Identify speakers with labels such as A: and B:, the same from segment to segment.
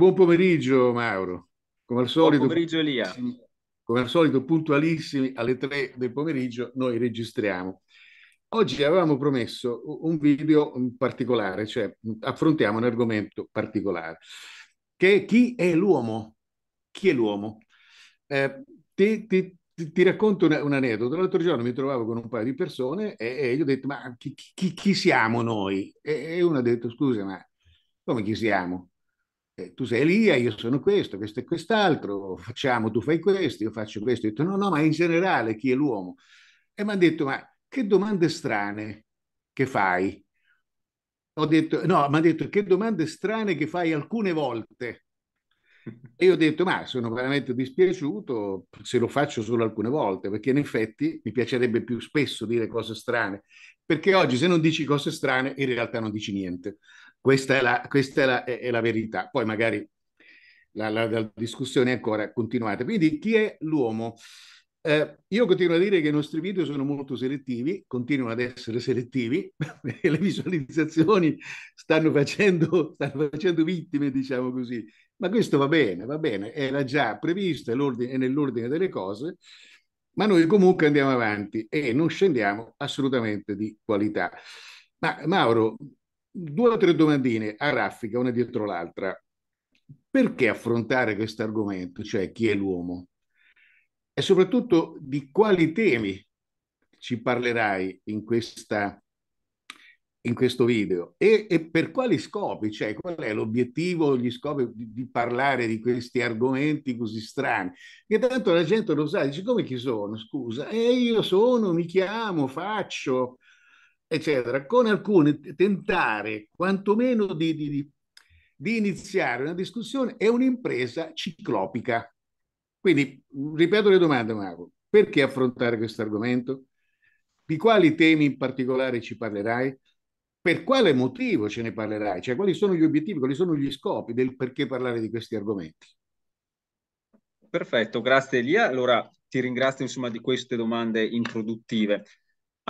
A: buon pomeriggio Mauro, come al solito. Buon pomeriggio Elia. Come al solito puntualissimi alle tre del pomeriggio noi registriamo. Oggi avevamo promesso un video particolare, cioè affrontiamo un argomento particolare, che è chi è l'uomo? Chi è l'uomo? Eh, ti, ti, ti, racconto un, un aneddoto. L'altro giorno mi trovavo con un paio di persone e, e gli ho detto, ma chi, chi, chi siamo noi? E, e uno ha detto, scusa, ma come chi siamo? Eh, tu sei Elia, io sono questo, questo e quest'altro, facciamo, tu fai questo, io faccio questo. Io ho detto, no, no, ma in generale chi è l'uomo? E mi hanno detto, ma che domande strane che fai? Ho detto, no, mi hanno detto, che domande strane che fai alcune volte. E io ho detto, ma sono veramente dispiaciuto se lo faccio solo alcune volte, perché in effetti mi piacerebbe più spesso dire cose strane, perché oggi se non dici cose strane in realtà non dici niente. Questa è la, questa è la, è, è la verità. Poi magari la, la, discussione ancora continuate. Quindi chi è l'uomo? Eh, io continuo a dire che i nostri video sono molto selettivi, continuano ad essere selettivi, perché le visualizzazioni stanno facendo, stanno facendo vittime, diciamo così. Ma questo va bene, va bene, era già previsto, è, nell'ordine delle cose, ma noi comunque andiamo avanti e non scendiamo assolutamente di qualità. Ma Mauro, due o tre domandine a raffica, una dietro l'altra. Perché affrontare questo argomento, cioè chi è l'uomo? E soprattutto di quali temi ci parlerai in, questa, in questo video e, e, per quali scopi, cioè qual è l'obiettivo, gli scopi di, di, parlare di questi argomenti così strani, che tanto la gente lo sa, dice come chi sono, scusa, e eh, io sono, mi chiamo, faccio, eccetera, con alcuni tentare quantomeno di, di, di iniziare una discussione è un'impresa ciclopica. Quindi ripeto le domande, Marco, perché affrontare questo argomento? Di quali temi in particolare ci parlerai? Per quale motivo ce ne parlerai? Cioè, quali sono gli obiettivi, quali sono gli scopi del perché parlare di questi argomenti?
B: Perfetto, grazie Elia. Allora ti ringrazio insomma di queste domande introduttive.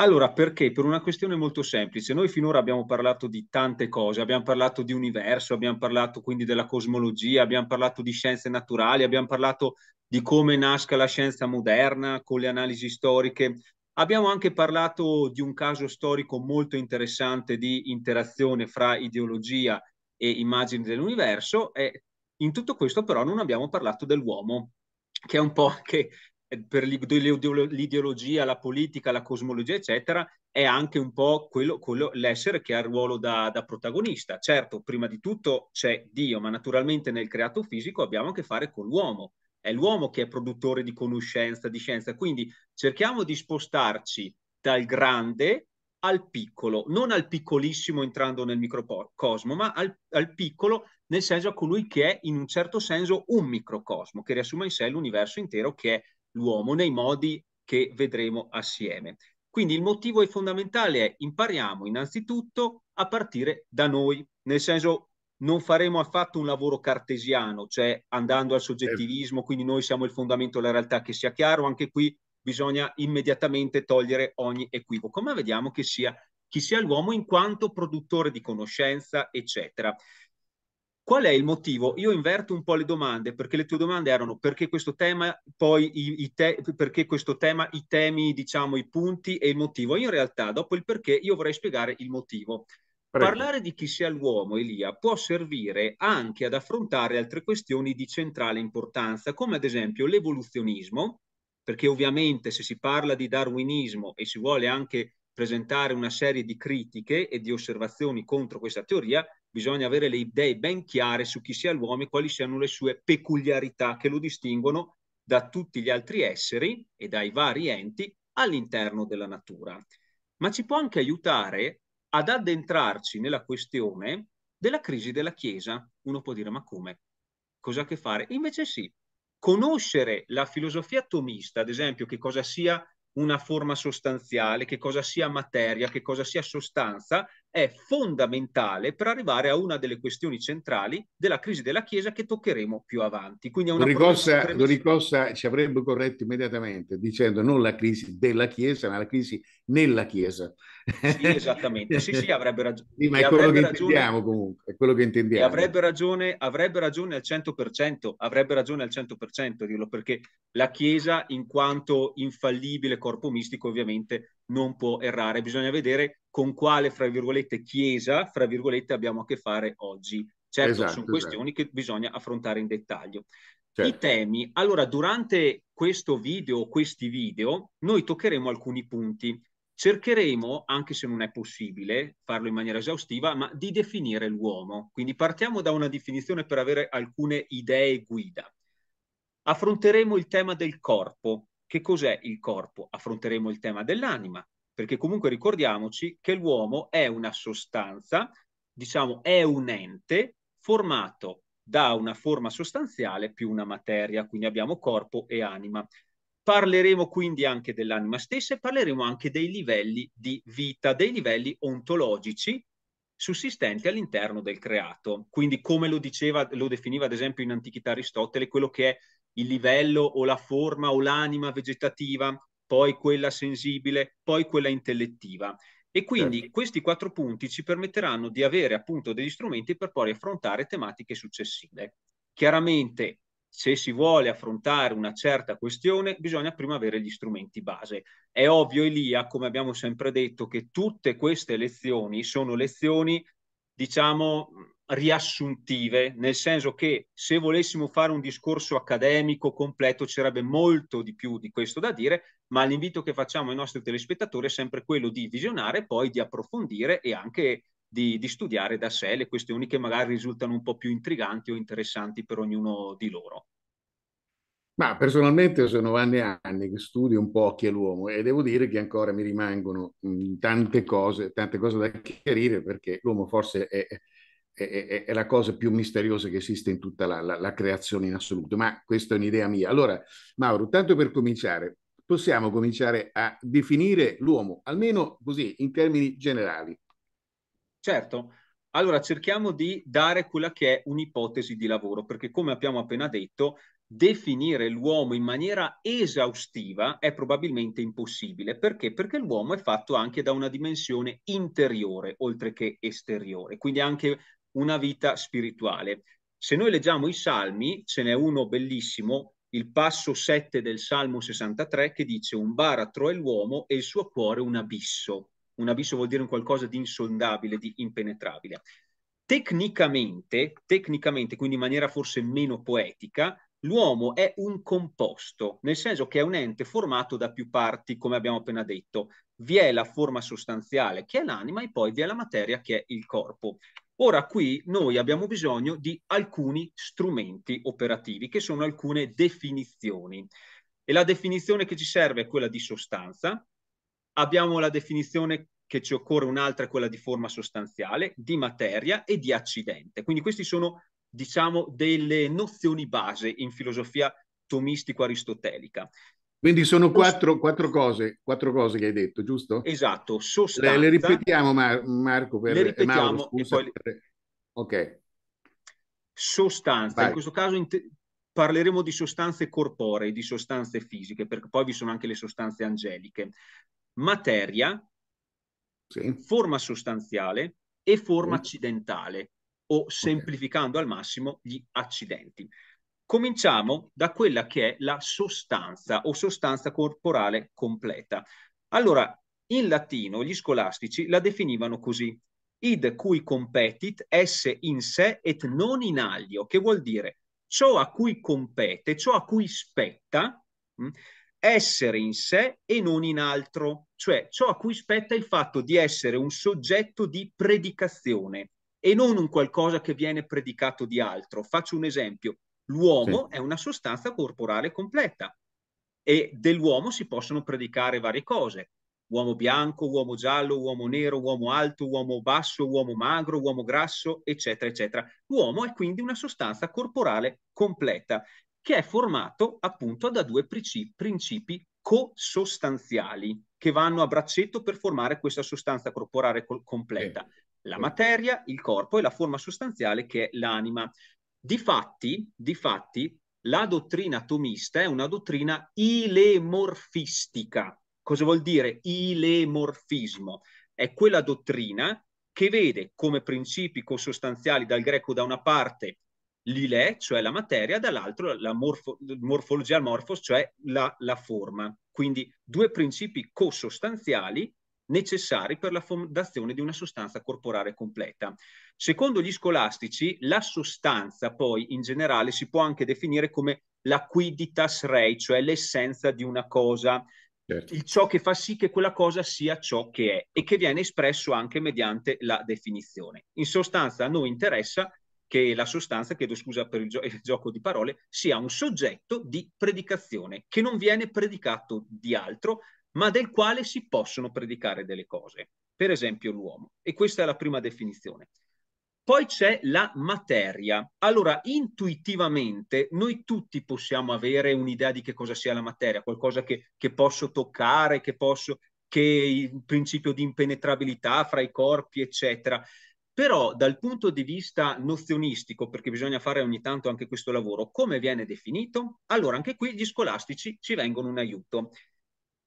B: Allora, perché? Per una questione molto semplice. Noi finora abbiamo parlato di tante cose, abbiamo parlato di universo, abbiamo parlato quindi della cosmologia, abbiamo parlato di scienze naturali, abbiamo parlato di come nasca la scienza moderna con le analisi storiche. Abbiamo anche parlato di un caso storico molto interessante di interazione fra ideologia e immagini dell'universo e in tutto questo però non abbiamo parlato dell'uomo, che è un po' anche eh, per l'ideologia, la politica, la cosmologia, eccetera, è anche un po' quello, quello, l'essere che ha il ruolo da, da protagonista. Certo, prima di tutto c'è Dio, ma naturalmente nel creato fisico abbiamo a che fare con l'uomo. È l'uomo che è produttore di conoscenza, di scienza. Quindi cerchiamo di spostarci dal grande al piccolo, non al piccolissimo entrando nel microcosmo, ma al, al, piccolo nel senso a colui che è in un certo senso un microcosmo, che riassume in sé l'universo intero che è l'uomo nei modi che vedremo assieme. Quindi il motivo è fondamentale è impariamo innanzitutto a partire da noi, nel senso non faremo affatto un lavoro cartesiano, cioè andando al soggettivismo, quindi noi siamo il fondamento della realtà, che sia chiaro, anche qui bisogna immediatamente togliere ogni equivoco, ma vediamo che sia, chi sia l'uomo in quanto produttore di conoscenza, eccetera. Qual è il motivo? Io inverto un po' le domande perché le tue domande erano perché questo tema, poi i, i te, perché questo tema, i temi, diciamo, i punti e il motivo. Io in realtà, dopo il perché, io vorrei spiegare il motivo. Prego. Parlare di chi sia l'uomo, Elia, può servire anche ad affrontare altre questioni di centrale importanza, come ad esempio l'evoluzionismo, perché ovviamente se si parla di darwinismo e si vuole anche presentare una serie di critiche e di osservazioni contro questa teoria, bisogna avere le idee ben chiare su chi sia l'uomo e quali siano le sue peculiarità che lo distinguono da tutti gli altri esseri e dai vari enti all'interno della natura. Ma ci può anche aiutare ad addentrarci nella questione della crisi della Chiesa. Uno può dire, ma come? Cosa ha a che fare? Invece sì, conoscere la filosofia tomista, ad esempio, che cosa sia una forma sostanziale, che cosa sia materia, che cosa sia sostanza, è fondamentale per arrivare a una delle questioni centrali della crisi della Chiesa che toccheremo più avanti. Quindi Doricossa,
A: Doricossa ci avrebbe corretto immediatamente dicendo non la crisi della Chiesa, ma la crisi nella Chiesa.
B: Sì, esattamente, sì, sì, avrebbe, ragione. sì, ma è quello che ragione... intendiamo
A: comunque, è quello che intendiamo. E avrebbe
B: ragione, avrebbe ragione al 100%, avrebbe ragione al 100% dirlo, perché la Chiesa in quanto infallibile corpo mistico ovviamente non può errare. Bisogna vedere con quale, fra virgolette, chiesa, fra virgolette, abbiamo a che fare oggi. Certo, esatto, sono esatto. questioni esatto. che bisogna affrontare in dettaglio. Certo. I temi. Allora, durante questo video, questi video, noi toccheremo alcuni punti. Cercheremo, anche se non è possibile farlo in maniera esaustiva, ma di definire l'uomo. Quindi partiamo da una definizione per avere alcune idee guida. Affronteremo il tema del corpo, che cos'è il corpo? Affronteremo il tema dell'anima, perché comunque ricordiamoci che l'uomo è una sostanza, diciamo è un ente formato da una forma sostanziale più una materia, quindi abbiamo corpo e anima. Parleremo quindi anche dell'anima stessa e parleremo anche dei livelli di vita, dei livelli ontologici sussistenti all'interno del creato. Quindi come lo, diceva, lo definiva ad esempio in antichità Aristotele, quello che è il livello o la forma o l'anima vegetativa, poi quella sensibile, poi quella intellettiva. E quindi certo. questi quattro punti ci permetteranno di avere appunto degli strumenti per poi affrontare tematiche successive. Chiaramente, se si vuole affrontare una certa questione, bisogna prima avere gli strumenti base. È ovvio, Elia, come abbiamo sempre detto, che tutte queste lezioni sono lezioni, diciamo, riassuntive, nel senso che se volessimo fare un discorso accademico completo sarebbe molto di più di questo da dire, ma l'invito che facciamo ai nostri telespettatori è sempre quello di visionare, poi di approfondire e anche di, di studiare da sé le questioni che magari risultano un po' più intriganti o interessanti per ognuno di loro.
A: Ma personalmente sono anni e anni che studio un po' chi è l'uomo e devo dire che ancora mi rimangono mh, tante cose, tante cose da chiarire perché l'uomo forse è, è, è, la cosa più misteriosa che esiste in tutta la, la, la creazione in assoluto, ma questa è un'idea mia. Allora, Mauro, tanto per cominciare, possiamo cominciare a definire l'uomo, almeno così, in termini generali. Certo, allora cerchiamo
B: di dare quella che è un'ipotesi di lavoro, perché come abbiamo appena detto, definire l'uomo in maniera esaustiva è probabilmente impossibile. Perché? Perché l'uomo è fatto anche da una dimensione interiore, oltre che esteriore, quindi anche una vita spirituale. Se noi leggiamo i salmi, ce n'è uno bellissimo, il passo 7 del Salmo 63, che dice un baratro è l'uomo e il suo cuore un abisso. Un abisso vuol dire un qualcosa di insondabile, di impenetrabile. Tecnicamente, tecnicamente, quindi in maniera forse meno poetica, l'uomo è un composto, nel senso che è un ente formato da più parti, come abbiamo appena detto. Vi è la forma sostanziale che è l'anima e poi vi è la materia che è il corpo. Ora qui noi abbiamo bisogno di alcuni strumenti operativi che sono alcune definizioni e la definizione che ci serve è quella di sostanza, abbiamo la definizione che ci occorre un'altra, quella di forma sostanziale, di materia e di accidente. Quindi queste sono, diciamo, delle nozioni base in filosofia tomistico-aristotelica.
A: Quindi sono quattro, quattro, cose, quattro, cose, che hai detto, giusto?
B: Esatto, sostanza. Le, le ripetiamo
A: Mar- Marco per, le ripetiamo Mauro, scusa, poi... per... Ok.
B: Sostanza, Vai. in questo caso in parleremo di sostanze corporee, di sostanze fisiche, perché poi vi sono anche le sostanze angeliche. Materia, sì. forma sostanziale e forma sì. accidentale, o semplificando al massimo gli accidenti. Cominciamo da quella che è la sostanza o sostanza corporale completa. Allora, in latino gli scolastici la definivano così, id cui competit esse in sé et non in aglio, che vuol dire ciò a cui compete, ciò a cui spetta mm, essere in sé e non in altro, cioè ciò a cui spetta il fatto di essere un soggetto di predicazione e non un qualcosa che viene predicato di altro. Faccio un esempio. L'uomo sì. è una sostanza corporale completa e dell'uomo si possono predicare varie cose. Uomo bianco, uomo giallo, uomo nero, uomo alto, uomo basso, uomo magro, uomo grasso, eccetera, eccetera. L'uomo è quindi una sostanza corporale completa che è formato appunto da due principi, cosostanziali che vanno a braccetto per formare questa sostanza corporale col- completa. Eh, sì. La materia, il corpo e la forma sostanziale che è l'anima. Difatti, difatti, la dottrina atomista è una dottrina ilemorfistica. Cosa vuol dire ilemorfismo? È quella dottrina che vede come principi consostanziali dal greco da una parte l'ile, cioè la materia, dall'altro la morfo, morfologia morfos, cioè la, la, forma. Quindi due principi cosostanziali necessari per la fondazione di una sostanza corporale completa. Secondo gli scolastici, la sostanza poi in generale si può anche definire come la quiditas rei, cioè l'essenza di una cosa, certo. il ciò che fa sì che quella cosa sia ciò che è e che viene espresso anche mediante la definizione. In sostanza a noi interessa che la sostanza, chiedo scusa per il, gio- il gioco di parole, sia un soggetto di predicazione che non viene predicato di altro, ma del quale si possono predicare delle cose. Per esempio l'uomo. E questa è la prima definizione. Poi c'è la materia. Allora, intuitivamente noi tutti possiamo avere un'idea di che cosa sia la materia, qualcosa che, che posso toccare, che posso, che il principio di impenetrabilità fra i corpi, eccetera. Però dal punto di vista nozionistico, perché bisogna fare ogni tanto anche questo lavoro, come viene definito? Allora anche qui gli scolastici ci vengono un aiuto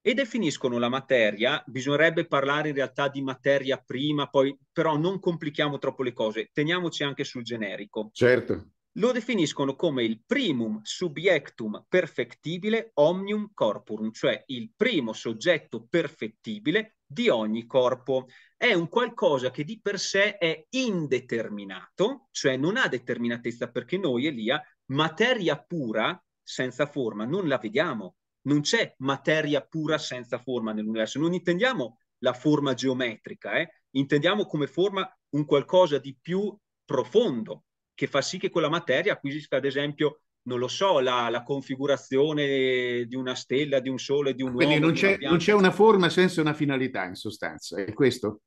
B: e definiscono la materia, bisognerebbe parlare in realtà di materia prima, poi però non complichiamo troppo le cose, teniamoci anche sul generico.
A: Certo.
B: Lo definiscono come il primum subjectum perfettibile omnium corporum, cioè il primo soggetto perfettibile di ogni corpo. È un qualcosa che di per sé è indeterminato, cioè non ha determinatezza perché noi, Elia, materia pura, senza forma, non la vediamo non c'è materia pura senza forma nell'universo. Non intendiamo la forma geometrica, eh? intendiamo come forma un qualcosa di più profondo che fa sì che quella materia acquisisca, ad esempio, non lo so, la, la configurazione di una stella, di un sole, di un Quindi uomo. Quindi non, c'è una
A: forma senza una finalità, in sostanza, è questo?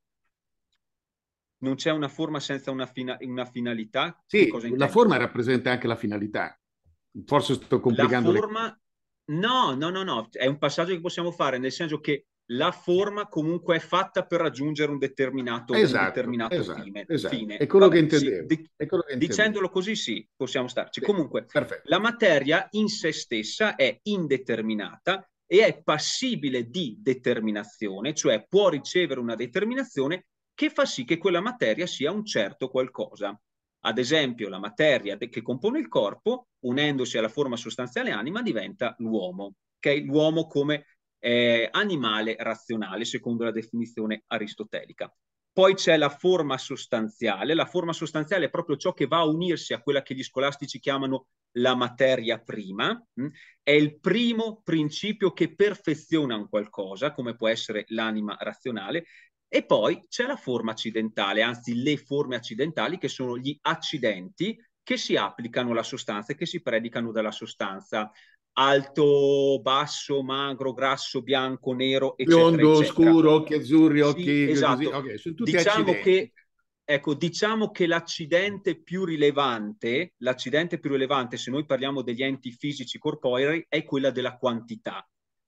B: non c'è una forma senza una, fina- una
A: finalità? Sì, la forma rappresenta anche la finalità. Forse sto complicando. La
B: forma, No, no, no, no, è un passaggio che possiamo fare, nel senso che la forma comunque è fatta per raggiungere un determinato, esatto, un determinato esatto, fine, esatto. fine, È quello Vabbè, che intendevo. Sì, di, quello che intendevo. Dicendolo così sì, possiamo starci. Sì, comunque, perfetto. la materia in se stessa è indeterminata e è passibile di determinazione, cioè può ricevere una determinazione che fa sì che quella materia sia un certo qualcosa. Ad esempio, la materia che compone il corpo, unendosi alla forma sostanziale anima, diventa l'uomo, okay? l'uomo come eh, animale razionale, secondo la definizione aristotelica. Poi c'è la forma sostanziale, la forma sostanziale è proprio ciò che va a unirsi a quella che gli scolastici chiamano la materia prima, hm? è il primo principio che perfeziona un qualcosa, come può essere l'anima razionale, e poi c'è la forma accidentale, anzi le forme accidentali che sono gli accidenti che si applicano alla sostanza e che si predicano dalla sostanza. Alto, basso, magro, grasso, bianco, nero, eccetera. Biondo, eccetera. scuro, occhi azzurri, occhi... Sì, esatto. Okay, sono tutti diciamo accidenti. che Ecco, diciamo che l'accidente più rilevante, l'accidente più rilevante, se noi parliamo degli enti fisici corporei, è quella della quantità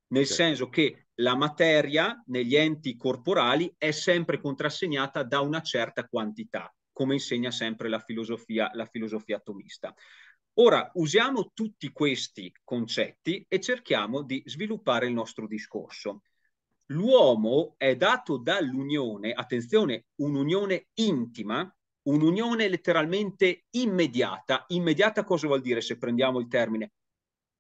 B: nel sì. senso che la materia negli enti corporali è sempre contrassegnata da una certa quantità, come insegna sempre la filosofia, la filosofia atomista. Ora usiamo tutti questi concetti e cerchiamo di sviluppare il nostro discorso. L'uomo è dato dall'unione, attenzione, un'unione intima, un'unione letteralmente immediata. Immediata cosa vuol dire se prendiamo il termine?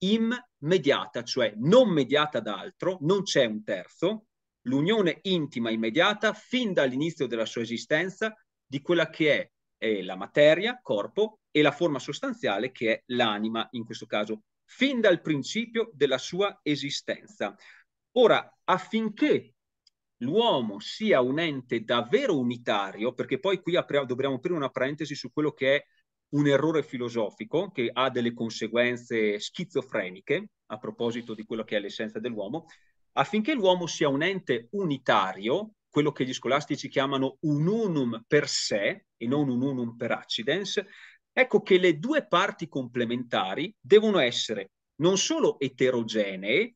B: immediata, cioè non mediata da altro, non c'è un terzo, l'unione intima immediata fin dall'inizio della sua esistenza di quella che è, è la materia, corpo, e la forma sostanziale che è l'anima, in questo caso, fin dal principio della sua esistenza. Ora, affinché l'uomo sia un ente davvero unitario, perché poi qui apriamo, dobbiamo aprire una parentesi su quello che è un errore filosofico che ha delle conseguenze schizofreniche, a proposito di quello che è l'essenza dell'uomo, affinché l'uomo sia un ente unitario, quello che gli scolastici chiamano un unum per sé e non un unum per accidens, ecco che le due parti complementari devono essere non solo eterogenee,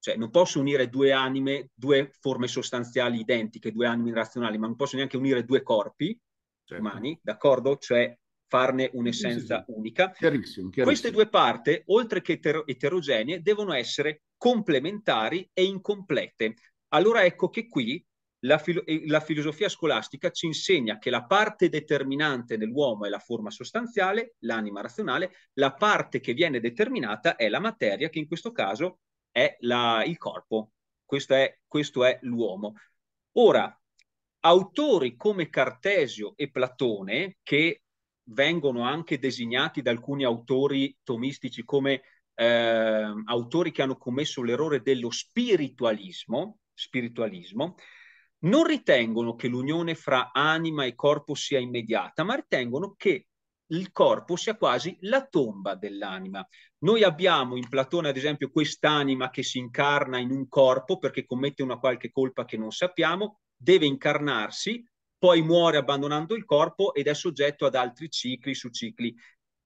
B: cioè non posso unire due anime, due forme sostanziali identiche, due anime razionali, ma non posso neanche unire due corpi certo. umani, d'accordo? Cioè farne un'essenza sì, sì, unica. Chiarissimo, chiarissimo. Queste due parti, oltre che etero- eterogenee, devono essere complementari e incomplete. Allora ecco che qui la, filo- eh, la, filosofia scolastica ci insegna che la parte determinante dell'uomo è la forma sostanziale, l'anima razionale, la parte che viene determinata è la materia, che in questo caso è la, il corpo. Questo è, questo è l'uomo. Ora, autori come Cartesio e Platone, che vengono anche designati da alcuni autori tomistici come eh, autori che hanno commesso l'errore dello spiritualismo, spiritualismo, non ritengono che l'unione fra anima e corpo sia immediata, ma ritengono che il corpo sia quasi la tomba dell'anima. Noi abbiamo in Platone, ad esempio, quest'anima che si incarna in un corpo perché commette una qualche colpa che non sappiamo, deve incarnarsi, poi muore abbandonando il corpo ed è soggetto ad altri cicli su cicli.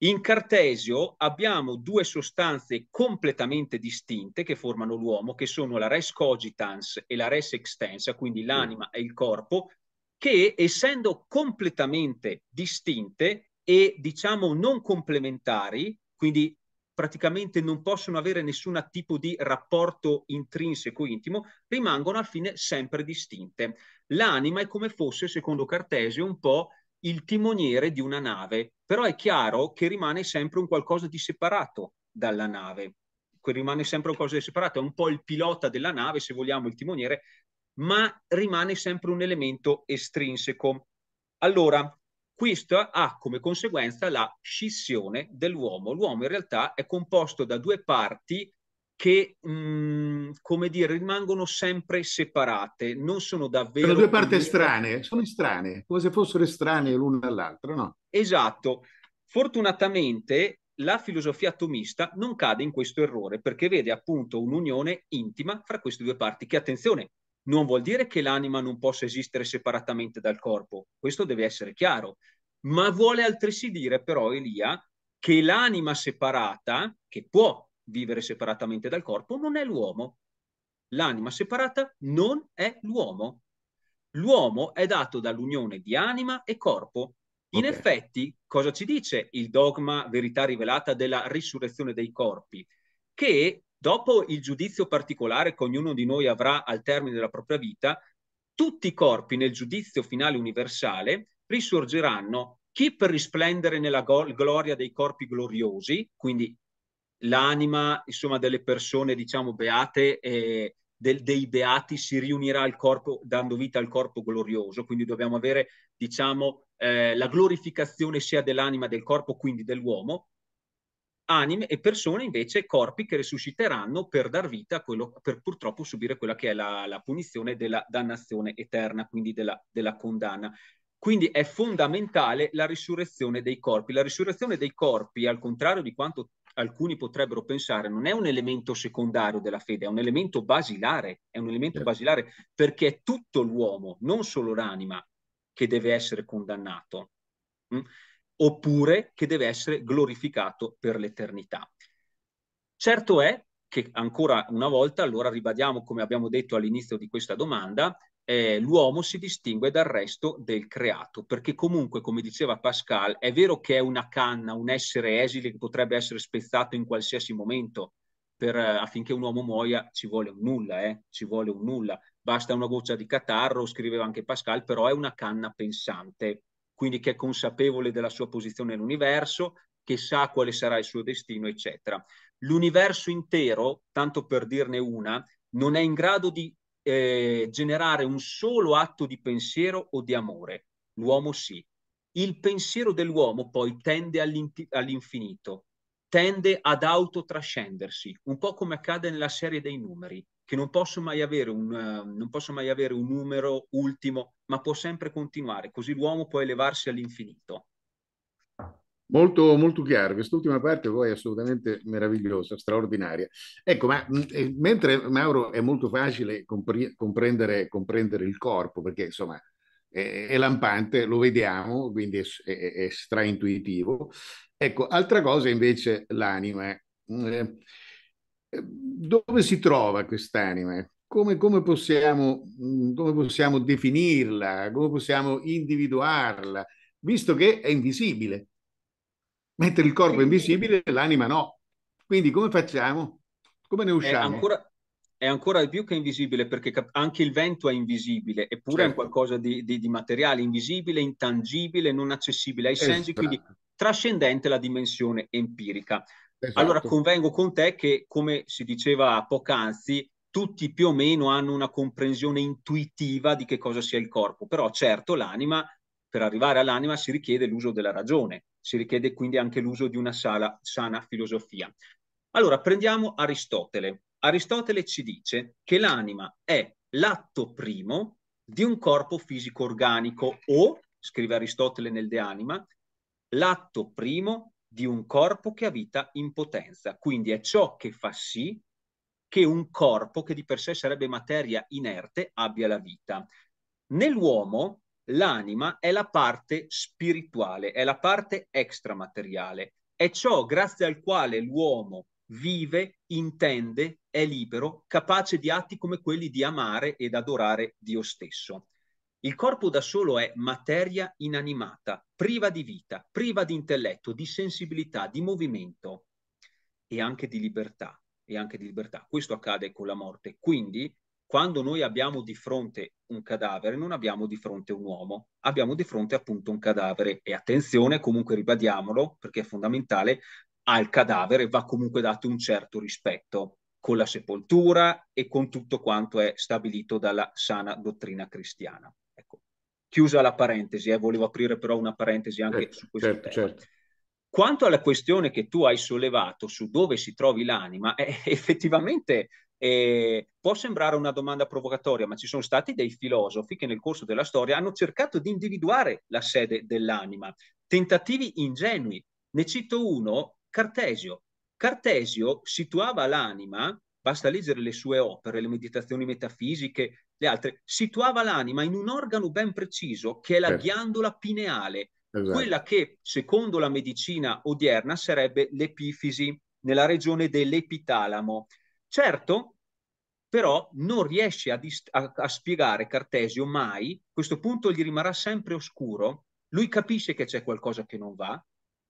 B: In Cartesio abbiamo due sostanze completamente distinte che formano l'uomo, che sono la res cogitans e la res extensa, quindi l'anima e il corpo, che essendo completamente distinte e diciamo non complementari, quindi praticamente non possono avere nessun tipo di rapporto intrinseco intimo, rimangono alla fine sempre distinte l'anima è come fosse, secondo Cartesio, un po' il timoniere di una nave, però è chiaro che rimane sempre un qualcosa di separato dalla nave, rimane sempre un qualcosa di separato, è un po' il pilota della nave, se vogliamo, il timoniere, ma rimane sempre un elemento estrinseco. Allora, questo ha come conseguenza la scissione dell'uomo. L'uomo in realtà è composto da due parti che, mh, mhmm, come dire, rimangono sempre separate, non sono davvero... Sono due parti strane,
A: sono strane, come se fossero strane l'una dall'altra, no?
B: Esatto. Fortunatamente la filosofia atomista non cade in questo errore perché vede appunto un'unione intima fra queste due parti che, attenzione, non vuol dire che l'anima non possa esistere separatamente dal corpo, questo deve essere chiaro, ma vuole altresì dire però Elia che l'anima separata, che può vivere separatamente dal corpo, non è l'uomo. L'anima separata non è l'uomo. L'uomo è dato dall'unione di anima e corpo. In okay. effetti, cosa ci dice il dogma verità rivelata della risurrezione dei corpi? Che dopo il giudizio particolare che ognuno di noi avrà al termine della propria vita, tutti i corpi nel giudizio finale universale risorgeranno, chi per risplendere nella go- gloria dei corpi gloriosi, quindi l'anima insomma, delle persone diciamo beate eh, del, dei beati si riunirà al corpo dando vita al corpo glorioso quindi dobbiamo avere diciamo eh, la glorificazione sia dell'anima del corpo quindi dell'uomo anime e persone invece corpi che risusciteranno per dar vita a quello per purtroppo subire quella che è la, la punizione della dannazione eterna quindi della, della condanna quindi è fondamentale la risurrezione dei corpi. La risurrezione dei corpi, al contrario di quanto alcuni potrebbero pensare non è un elemento secondario della fede, è un elemento basilare, è un elemento certo. basilare perché è tutto l'uomo, non solo l'anima, che deve essere condannato, mh? Mm, oppure che deve essere glorificato per l'eternità. Certo è che ancora una volta, allora ribadiamo come abbiamo detto all'inizio di questa domanda, eh, l'uomo si distingue dal resto del creato, perché comunque, come diceva Pascal, è vero che è una canna, un essere esile che potrebbe essere spezzato in qualsiasi momento, per, eh, affinché un uomo muoia ci vuole un nulla, eh? ci vuole un nulla, basta una goccia di catarro, scriveva anche Pascal, però è una canna pensante, quindi che è consapevole della sua posizione nell'universo, che sa quale sarà il suo destino, eccetera. L'universo intero, tanto per dirne una, non è in grado di eh, generare un solo atto di pensiero o di amore. L'uomo sì. Il pensiero dell'uomo poi tende all'infinito, tende ad autotrascendersi, un po' come accade nella serie dei numeri, che non posso mai avere un, uh, non posso mai avere un numero ultimo, ma può sempre continuare, così l'uomo può elevarsi all'infinito.
A: Molto, molto chiaro, quest'ultima parte poi è assolutamente meravigliosa, straordinaria. Ecco, ma mm, eh, mentre Mauro è molto facile compre- comprendere, comprendere, il corpo, perché insomma è, è lampante, lo vediamo, quindi è, è, è, straintuitivo. Ecco, altra cosa invece l'anima. Mm, eh, eh, dove si trova quest'anima? Come, come, possiamo, mm, come possiamo definirla? Come possiamo individuarla? Visto che è invisibile mentre il corpo è invisibile e l'anima no. Quindi come facciamo? Come ne usciamo? È ancora,
B: è ancora più che invisibile perché anche il vento è invisibile, eppure certo. è qualcosa di, di, di, materiale, invisibile, intangibile, non accessibile ai esatto. sensi, quindi trascendente la dimensione empirica. Esatto. Allora convengo con te che, come si diceva poc'anzi, tutti più o meno hanno una comprensione intuitiva di che cosa sia il corpo, però certo l'anima, per arrivare all'anima si richiede l'uso della ragione, si richiede quindi anche l'uso di una sala, sana filosofia. Allora, prendiamo Aristotele. Aristotele ci dice che l'anima è l'atto primo di un corpo fisico organico o, scrive Aristotele nel De Anima, l'atto primo di un corpo che ha vita in potenza. Quindi è ciò che fa sì che un corpo che di per sé sarebbe materia inerte abbia la vita. Nell'uomo l'anima è la parte spirituale, è la parte extramateriale, è ciò grazie al quale l'uomo vive, intende, è libero, capace di atti come quelli di amare ed adorare Dio stesso. Il corpo da solo è materia inanimata, priva di vita, priva di intelletto, di sensibilità, di movimento e anche di libertà. E anche di libertà. Questo accade con la morte. Quindi quando noi abbiamo di fronte un cadavere, non abbiamo di fronte un uomo, abbiamo di fronte appunto un cadavere. E attenzione, comunque ribadiamolo, perché è fondamentale, al cadavere va comunque dato un certo rispetto con la sepoltura e con tutto quanto è stabilito dalla sana dottrina cristiana. Ecco. Chiusa la parentesi, eh, volevo aprire però una parentesi anche certo, su questo certo, certo. Quanto alla questione che tu hai sollevato su dove si trovi l'anima, eh, effettivamente e può sembrare una domanda provocatoria, ma ci sono stati dei filosofi che nel corso della storia hanno cercato di individuare la sede dell'anima, tentativi ingenui. Ne cito uno, Cartesio. Cartesio situava l'anima, basta leggere le sue opere, le meditazioni metafisiche, le altre, situava l'anima in un organo ben preciso che è la certo. ghiandola pineale, esatto. quella che secondo la medicina odierna sarebbe l'epifisi nella regione dell'epitalamo. Certo, però non riesce a, a, a, spiegare Cartesio mai, questo punto gli rimarrà sempre oscuro, lui capisce che c'è qualcosa che non va,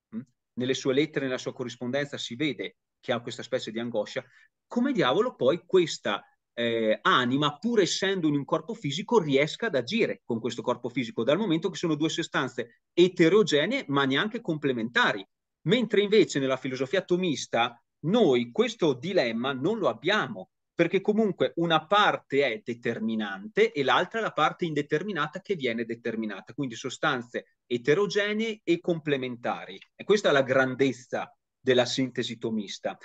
B: hm, nelle sue lettere, nella sua corrispondenza si vede che ha questa specie di angoscia, come diavolo poi questa eh, anima, pur essendo in un corpo fisico, riesca ad agire con questo corpo fisico, dal momento che sono due sostanze eterogenee ma neanche complementari, mentre invece nella filosofia atomista noi questo dilemma non lo abbiamo, perché comunque una parte è determinante e l'altra è la parte indeterminata che viene determinata, quindi sostanze eterogenee e complementari. E questa è la grandezza della sintesi tomista.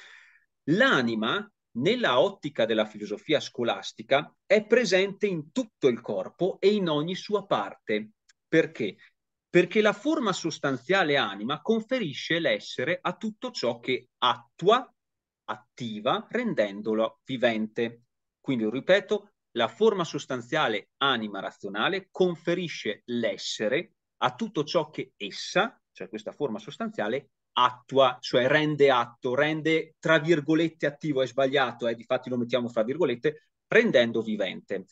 B: L'anima, nella ottica della filosofia scolastica, è presente in tutto il corpo e in ogni sua parte. Perché? perché la forma sostanziale anima conferisce l'essere a tutto ciò che attua, attiva, rendendolo vivente. Quindi, ripeto, la forma sostanziale anima razionale conferisce l'essere a tutto ciò che essa, cioè questa forma sostanziale, attua, cioè rende atto, rende tra virgolette attivo, è sbagliato, eh, fatti lo mettiamo fra virgolette, rendendo vivente,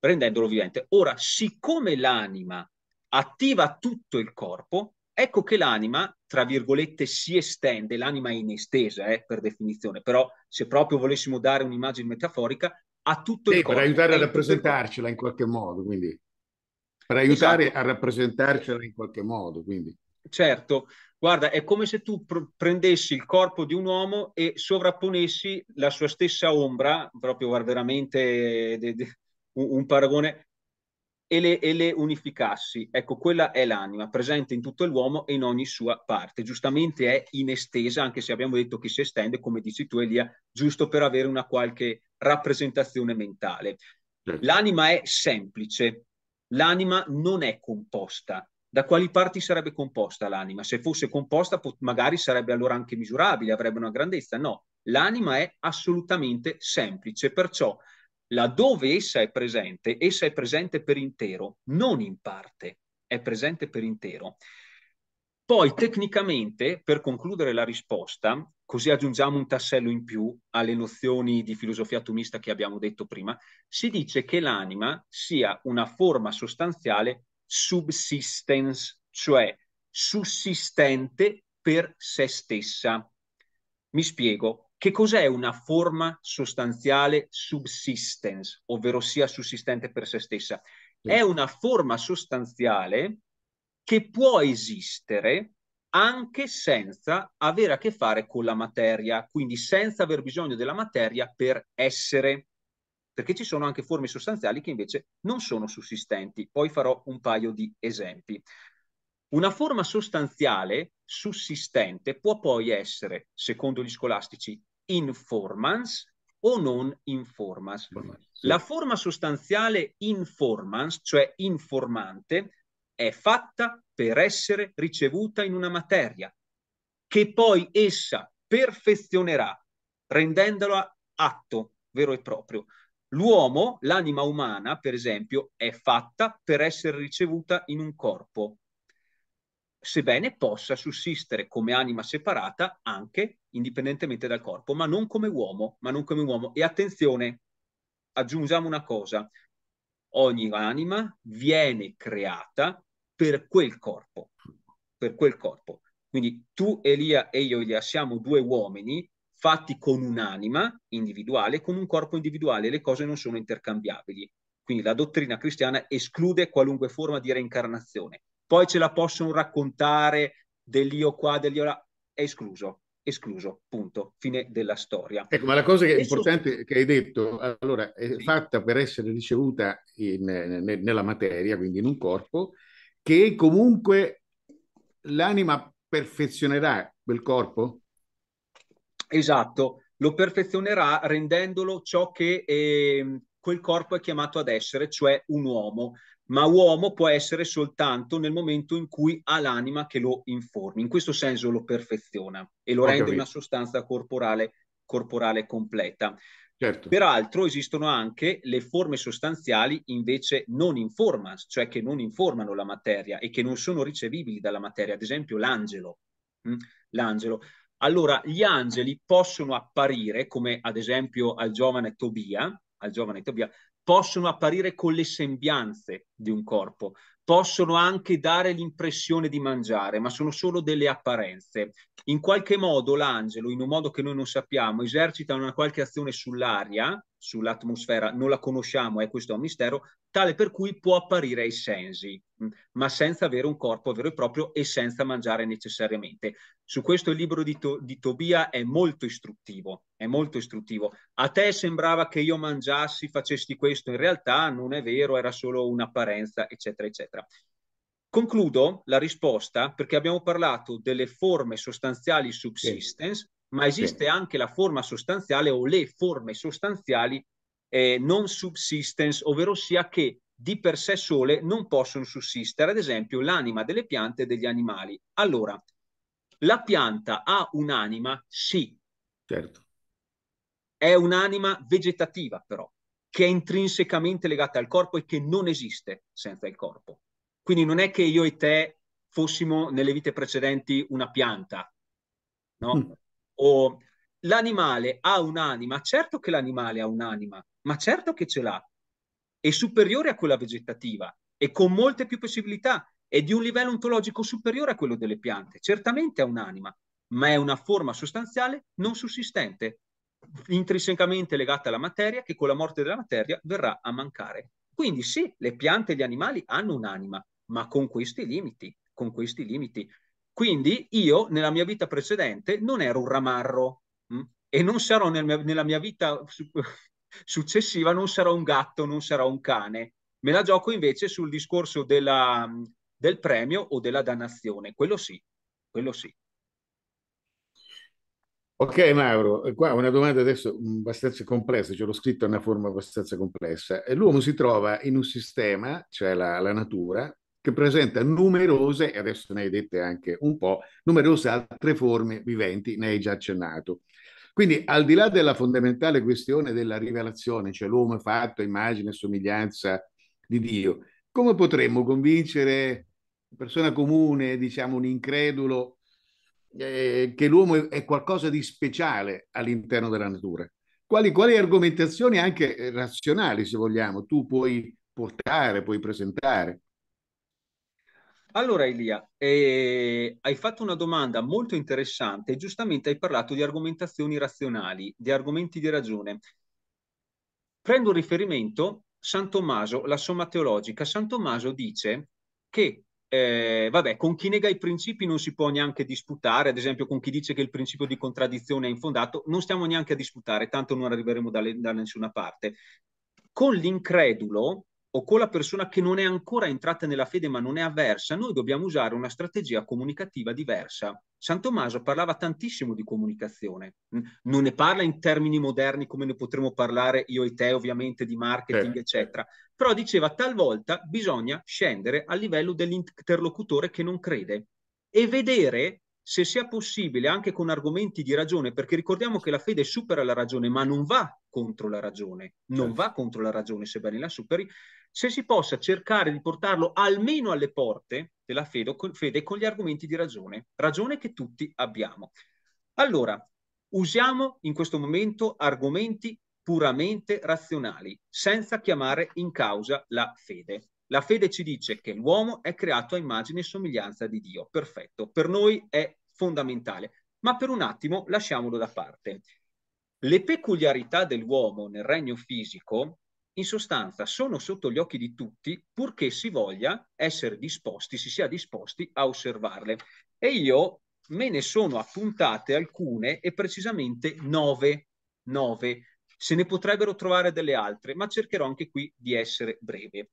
B: rendendolo vivente. Ora, siccome l'anima attiva tutto il corpo, ecco che l'anima, tra virgolette, si estende, l'anima è in estesa eh, per definizione, però se proprio volessimo dare un'immagine metaforica, a tutto il corpo. Per aiutare a ecco, rappresentarcela
A: in qualche modo, quindi. Per aiutare esatto. a rappresentarcela in qualche modo, quindi. Certo,
B: guarda, è come se tu
A: pr- prendessi il corpo di un uomo e sovrapponessi
B: la sua stessa ombra, proprio guarda, veramente de- de- un paragone e le, e le unificassi. Ecco, quella è l'anima, presente in tutto l'uomo e in ogni sua parte. Giustamente è in estesa, anche se abbiamo detto che si estende, come dici tu Elia, giusto per avere una qualche rappresentazione mentale. Certo. L'anima è semplice, l'anima non è composta. Da quali parti sarebbe composta l'anima? Se fosse composta magari sarebbe allora anche misurabile, avrebbe una grandezza. No, l'anima è assolutamente semplice, perciò laddove essa è presente, essa è presente per intero, non in parte, è presente per intero. Poi tecnicamente, per concludere la risposta, così aggiungiamo un tassello in più alle nozioni di filosofia atomista che abbiamo detto prima, si dice che l'anima sia una forma sostanziale subsistence, cioè sussistente per se stessa. Mi spiego, che cos'è una forma sostanziale subsistence, ovvero sia sussistente per se stessa? È una forma sostanziale che può esistere anche senza avere a che fare con la materia, quindi senza aver bisogno della materia per essere, perché ci sono anche forme sostanziali che invece non sono sussistenti. Poi farò un paio di esempi. Una forma sostanziale sussistente può poi essere, secondo gli scolastici, informans o non informans. La forma sostanziale informans, cioè informante, è fatta per essere ricevuta in una materia che poi essa perfezionerà rendendola atto vero e proprio. L'uomo, l'anima umana, per esempio, è fatta per essere ricevuta in un corpo sebbene possa sussistere come anima separata anche indipendentemente dal corpo, ma non come uomo, ma non come uomo. E attenzione, aggiungiamo una cosa, ogni anima viene creata per quel corpo, per quel corpo. Quindi tu, Elia e io, Elia, siamo due uomini fatti con un'anima individuale, con un corpo individuale, le cose non sono intercambiabili. Quindi la dottrina cristiana esclude qualunque forma di reincarnazione poi ce la possono raccontare dell'io qua, dell'io là, è escluso escluso, punto, fine della storia.
A: Ecco, ma la cosa che è importante su... che hai detto, allora, è sì. fatta per essere ricevuta in, in, nella materia, quindi in un corpo, che comunque l'anima perfezionerà quel corpo? Esatto, lo perfezionerà
B: rendendolo ciò che eh, quel corpo è chiamato ad essere, cioè un uomo ma uomo può essere soltanto nel momento in cui ha l'anima che lo informi. In questo senso lo perfeziona e lo rende una sostanza corporale, corporale completa. Certo. Peraltro esistono anche le forme sostanziali invece non in forma, cioè che non informano la materia e che non sono ricevibili dalla materia, ad esempio l'angelo. Mm, l'angelo. Allora, gli angeli possono apparire, come ad esempio al giovane Tobia, al giovane Tobia possono apparire con le sembianze di un corpo, possono anche dare l'impressione di mangiare, ma sono solo delle apparenze. In qualche modo l'angelo, in un modo che noi non sappiamo, esercita una qualche azione sull'aria, sull'atmosfera, non la conosciamo, è questo un mistero, tale per cui può apparire ai sensi, mm, ma senza avere un corpo vero e proprio e senza mangiare necessariamente. Su questo il libro di, to- di Tobia è molto istruttivo, è molto istruttivo. A te sembrava che io mangiassi, facessi questo, in realtà non è vero, era solo un'apparenza trasparenza, eccetera, eccetera. Concludo la risposta perché abbiamo parlato delle forme sostanziali subsistence, sì. ma esiste sì. anche la forma sostanziale o le forme sostanziali eh, non subsistence, ovvero sia che di per sé sole non possono sussistere, ad esempio l'anima delle piante e degli animali. Allora, la pianta ha un'anima? Sì. Certo. È un'anima vegetativa però che è intrinsecamente legata al corpo e che non esiste senza il corpo. Quindi non è che io e te fossimo nelle vite precedenti una pianta, no? Mm. O l'animale ha un'anima, certo che l'animale ha un'anima, ma certo che ce l'ha, è superiore a quella vegetativa e con molte più possibilità, è di un livello ontologico superiore a quello delle piante, certamente ha un'anima, ma è una forma sostanziale non sussistente, intrinsecamente legata alla materia che con la morte della materia verrà a mancare. Quindi sì, le piante e gli animali hanno un'anima, ma con questi limiti, con questi limiti. Quindi io nella mia vita precedente non ero un ramarro mh? Mm, e non sarò nel mia, nella mia vita su successiva, non sarò un gatto, non sarò un cane. Me la gioco invece sul discorso della, mm, del premio o della dannazione, quello sì, quello sì.
A: Ok Mauro, qua una domanda adesso mm, abbastanza complessa, ce cioè l'ho scritta in una forma abbastanza complessa. Eh, l'uomo si trova in un sistema, cioè la, la natura, che presenta numerose, e adesso ne hai dette anche un po', numerose altre forme viventi, ne hai già accennato. Quindi al di là della fondamentale questione della rivelazione, cioè l'uomo è fatto immagine e somiglianza di Dio, come potremmo convincere una persona comune, diciamo un incredulo, eh, che l'uomo è qualcosa di speciale all'interno della natura. Quali, quali argomentazioni anche eh, razionali, se vogliamo, tu puoi portare, puoi presentare?
B: Allora Elia, eh, hai fatto una domanda molto interessante, giustamente hai parlato di argomentazioni razionali, di argomenti di ragione. Prendo riferimento San Tommaso, la somma teologica. San Tommaso dice che eh, vabbè, con chi nega i principi non si può neanche disputare, ad esempio con chi dice che il principio di contraddizione è infondato, non stiamo neanche a disputare, tanto non arriveremo dalle, da nessuna parte. Con l'incredulo o con la persona che non è ancora entrata nella fede ma non è avversa, noi dobbiamo usare una strategia comunicativa diversa. San Tommaso parlava tantissimo di comunicazione, mm, non ne parla in termini moderni come ne potremmo parlare io e te ovviamente di marketing eh. eccetera, però diceva talvolta bisogna scendere al livello dell'interlocutore che non crede e vedere se sia possibile anche con argomenti di ragione, perché ricordiamo che la fede supera la ragione, ma non va contro la ragione, non certo. va contro la ragione, sebbene la superi, se si possa cercare di portarlo almeno alle porte della fede, fede con gli argomenti di ragione, ragione che tutti abbiamo. Allora, usiamo in questo momento argomenti puramente razionali, senza chiamare in causa la fede. La fede ci dice che l'uomo è creato a immagine e somiglianza di Dio. Perfetto, per noi è fondamentale, ma per un attimo lasciamolo da parte. Le peculiarità dell'uomo nel regno fisico in sostanza sono sotto gli occhi di tutti purché si voglia essere disposti, si sia disposti a osservarle. E io me ne sono appuntate alcune e precisamente nove, nove. Se ne potrebbero trovare delle altre, ma cercherò anche qui di essere breve.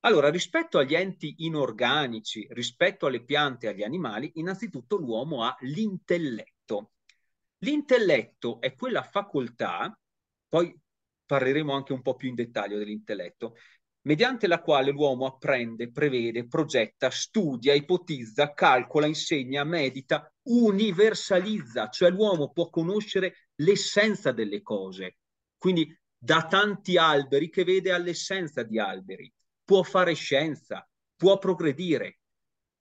B: Allora, rispetto agli enti inorganici, rispetto alle piante e agli animali, innanzitutto l'uomo ha l'intelletto. L'intelletto è quella facoltà, poi parleremo anche un po' più in dettaglio dell'intelletto, mediante la quale l'uomo apprende, prevede, progetta, studia, ipotizza, calcola, insegna, medita, universalizza, cioè l'uomo può conoscere l'essenza delle cose. Quindi da tanti alberi che vede all'essenza di alberi, può fare scienza, può progredire.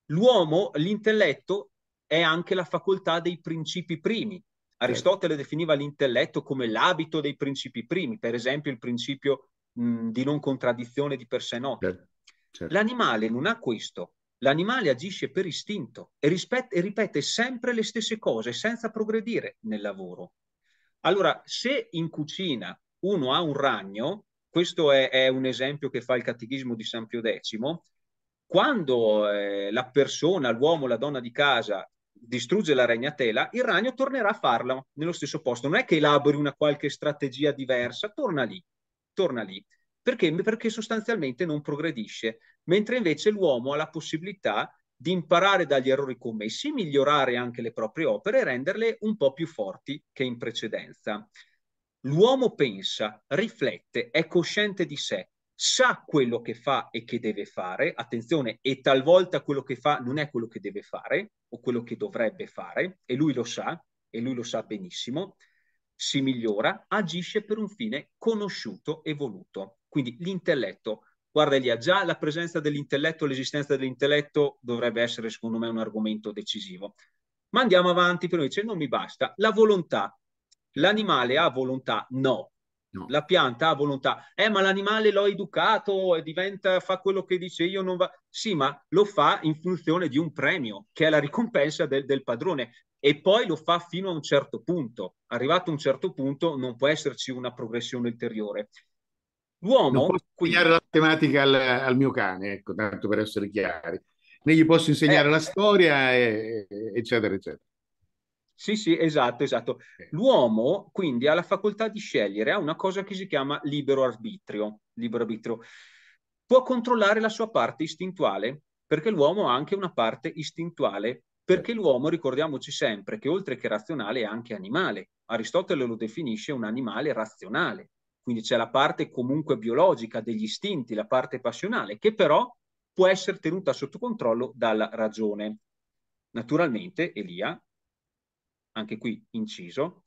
B: L'uomo, l'intelletto, è anche la facoltà dei principi primi, Aristotele definiva l'intelletto come l'abito dei principi primi, per esempio il principio mh, di non contraddizione di per sé noto. Certo, certo. L'animale non ha questo, l'animale agisce per istinto e, rispet- e ripete sempre le stesse cose senza progredire nel lavoro. Allora, se in cucina uno ha un ragno, questo è, è, un esempio che fa il catechismo di San Pio X, quando eh, la persona, l'uomo, la donna di casa distrugge la ragnatela, il ragno tornerà a farla nello stesso posto. Non è che elabori una qualche strategia diversa, torna lì, torna lì. Perché? Perché sostanzialmente non progredisce, mentre invece l'uomo ha la possibilità di imparare dagli errori commessi, migliorare anche le proprie opere e renderle un po' più forti che in precedenza. L'uomo pensa, riflette, è cosciente di sé, sa quello che fa e che deve fare, attenzione, e talvolta quello che fa non è quello che deve fare o quello che dovrebbe fare, e lui lo sa, e lui lo sa benissimo, si migliora, agisce per un fine conosciuto e voluto. Quindi l'intelletto, guarda Elia, già la presenza dell'intelletto, l'esistenza dell'intelletto dovrebbe essere secondo me un argomento decisivo. Ma andiamo avanti, però dice non mi basta. La volontà, l'animale ha volontà? No, No. La pianta ha volontà. Eh, ma l'animale l'ho educato e diventa, fa quello che dice io non va. Sì, ma lo fa in funzione di un premio, che è la ricompensa del, del padrone. E poi lo fa fino a un certo punto. Arrivato a un certo punto non può esserci una progressione ulteriore.
A: L'uomo... Non quindi... la tematica al, al, mio cane, ecco, tanto per essere chiari. Né gli posso insegnare eh, la storia, e, eccetera, eccetera. Sì, sì,
B: esatto, esatto. L'uomo
A: quindi ha la facoltà di
B: scegliere, ha una cosa che si chiama libero arbitrio. Libero arbitrio. Può controllare la sua parte istintuale, perché l'uomo ha anche una parte istintuale, perché l'uomo, ricordiamoci sempre, che oltre che razionale è anche animale. Aristotele lo definisce un animale razionale, quindi c'è la parte comunque biologica degli istinti, la parte passionale, che però può essere tenuta sotto controllo dalla ragione. Naturalmente Elia anche qui inciso,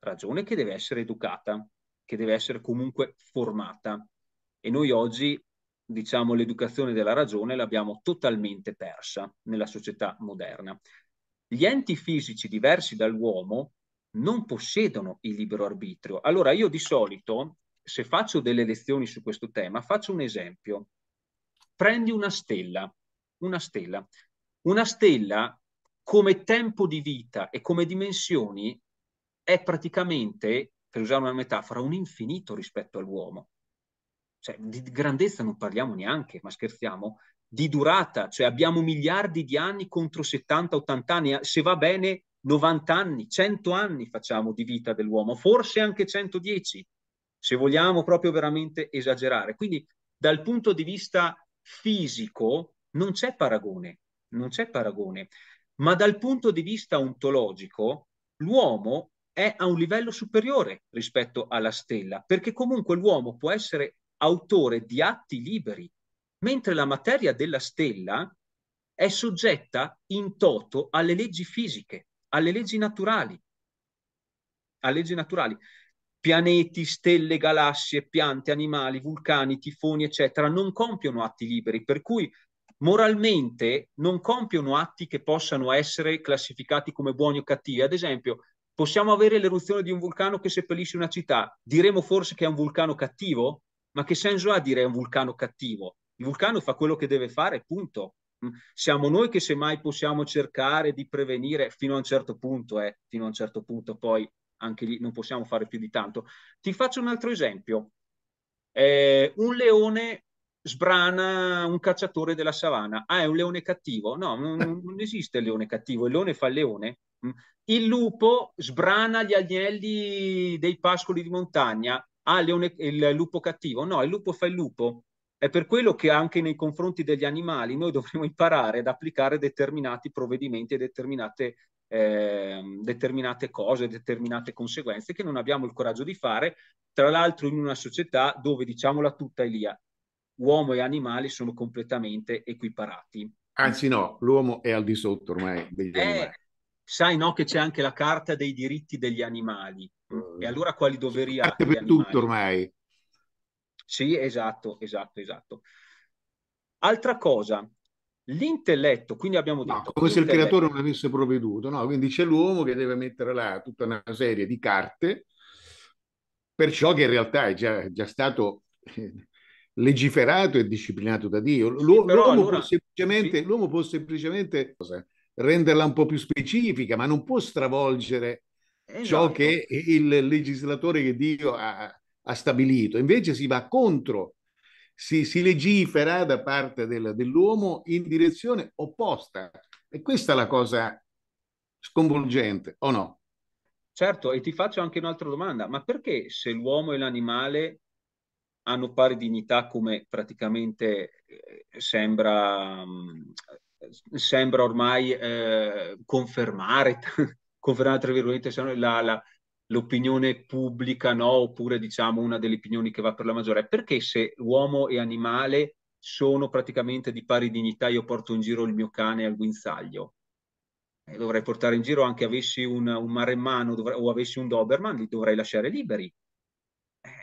B: ragione che deve essere educata, che deve essere comunque formata. E noi oggi, diciamo, l'educazione della ragione l'abbiamo totalmente persa nella società moderna. Gli enti fisici diversi dall'uomo non possiedono il libero arbitrio. Allora io di solito, se faccio delle lezioni su questo tema, faccio un esempio. Prendi una stella, una stella. Una stella come tempo di vita e come dimensioni è praticamente, per usare una metafora, un infinito rispetto all'uomo. Cioè, di grandezza non parliamo neanche, ma scherziamo, di durata, cioè abbiamo miliardi di anni contro 70-80 anni, eh, se va bene 90 anni, 100 anni facciamo di vita dell'uomo, forse anche 110, se vogliamo proprio veramente esagerare. Quindi dal punto di vista fisico non c'è paragone, non c'è paragone ma dal punto di vista ontologico l'uomo è a un livello superiore rispetto alla stella, perché comunque l'uomo può essere autore di atti liberi, mentre la materia della stella è soggetta in toto alle leggi fisiche, alle leggi naturali. A leggi naturali. Pianeti, stelle, galassie, piante, animali, vulcani, tifoni, eccetera, non compiono atti liberi, per cui moralmente non compiono atti che possano essere classificati come buoni o cattivi. Ad esempio, possiamo avere l'eruzione di un vulcano che seppellisce una città. Diremo forse che è un vulcano cattivo? Ma che senso ha dire è un vulcano cattivo? Il vulcano fa quello che deve fare, punto. Mm. Siamo noi che semmai possiamo cercare di prevenire fino a un certo punto, eh, fino a un certo punto poi anche lì non possiamo fare più di tanto. Ti faccio un altro esempio. Eh, un leone sbrana un cacciatore della savana. Ah, è un leone cattivo. No, non, non esiste il leone cattivo, il leone fa il leone. Mm. Il lupo sbrana gli agnelli dei pascoli di montagna. Ah, leone, il lupo cattivo. No, il lupo fa il lupo. È per quello che anche nei confronti degli animali noi dovremmo imparare ad applicare determinati provvedimenti e determinate, eh, determinate cose, determinate conseguenze che non abbiamo il coraggio di fare, tra l'altro in una società dove, diciamola tutta Elia, uomo e animale sono completamente equiparati. Anzi no,
A: l'uomo è al di sotto ormai degli eh, animali.
B: Sai no che c'è anche la carta dei diritti degli animali mm. e allora quali doveri ha? per tutto ormai. Sì, esatto, esatto, esatto.
A: Altra cosa, l'intelletto, quindi abbiamo detto... No, come se il creatore non avesse provveduto, no? Quindi c'è l'uomo che deve mettere là tutta una serie di carte per ciò che in realtà è già, già stato eh, legiferato e disciplinato da Dio. L'u- sì, l'uomo, allora... può sì. l'uomo, può semplicemente, renderla un po' più specifica, ma non può stravolgere esatto. ciò che il legislatore che Dio ha, ha, stabilito. Invece si va contro, si, si legifera da parte del, dell'uomo in direzione opposta. E questa è la cosa sconvolgente, o no? Certo, e ti faccio anche un'altra domanda, ma perché se
B: l'uomo e l'animale hanno pari dignità come praticamente eh, sembra, mm, sembra ormai eh, confermare, confermare tra virgolette la, la, l'opinione pubblica, no? oppure diciamo una delle opinioni che va per la maggiore. Perché se uomo e animale sono praticamente di pari dignità, io porto in giro il mio cane al guinzaglio? Eh, dovrei portare in giro anche avessi un, un maremmano dovrei, o avessi un Doberman, li dovrei lasciare liberi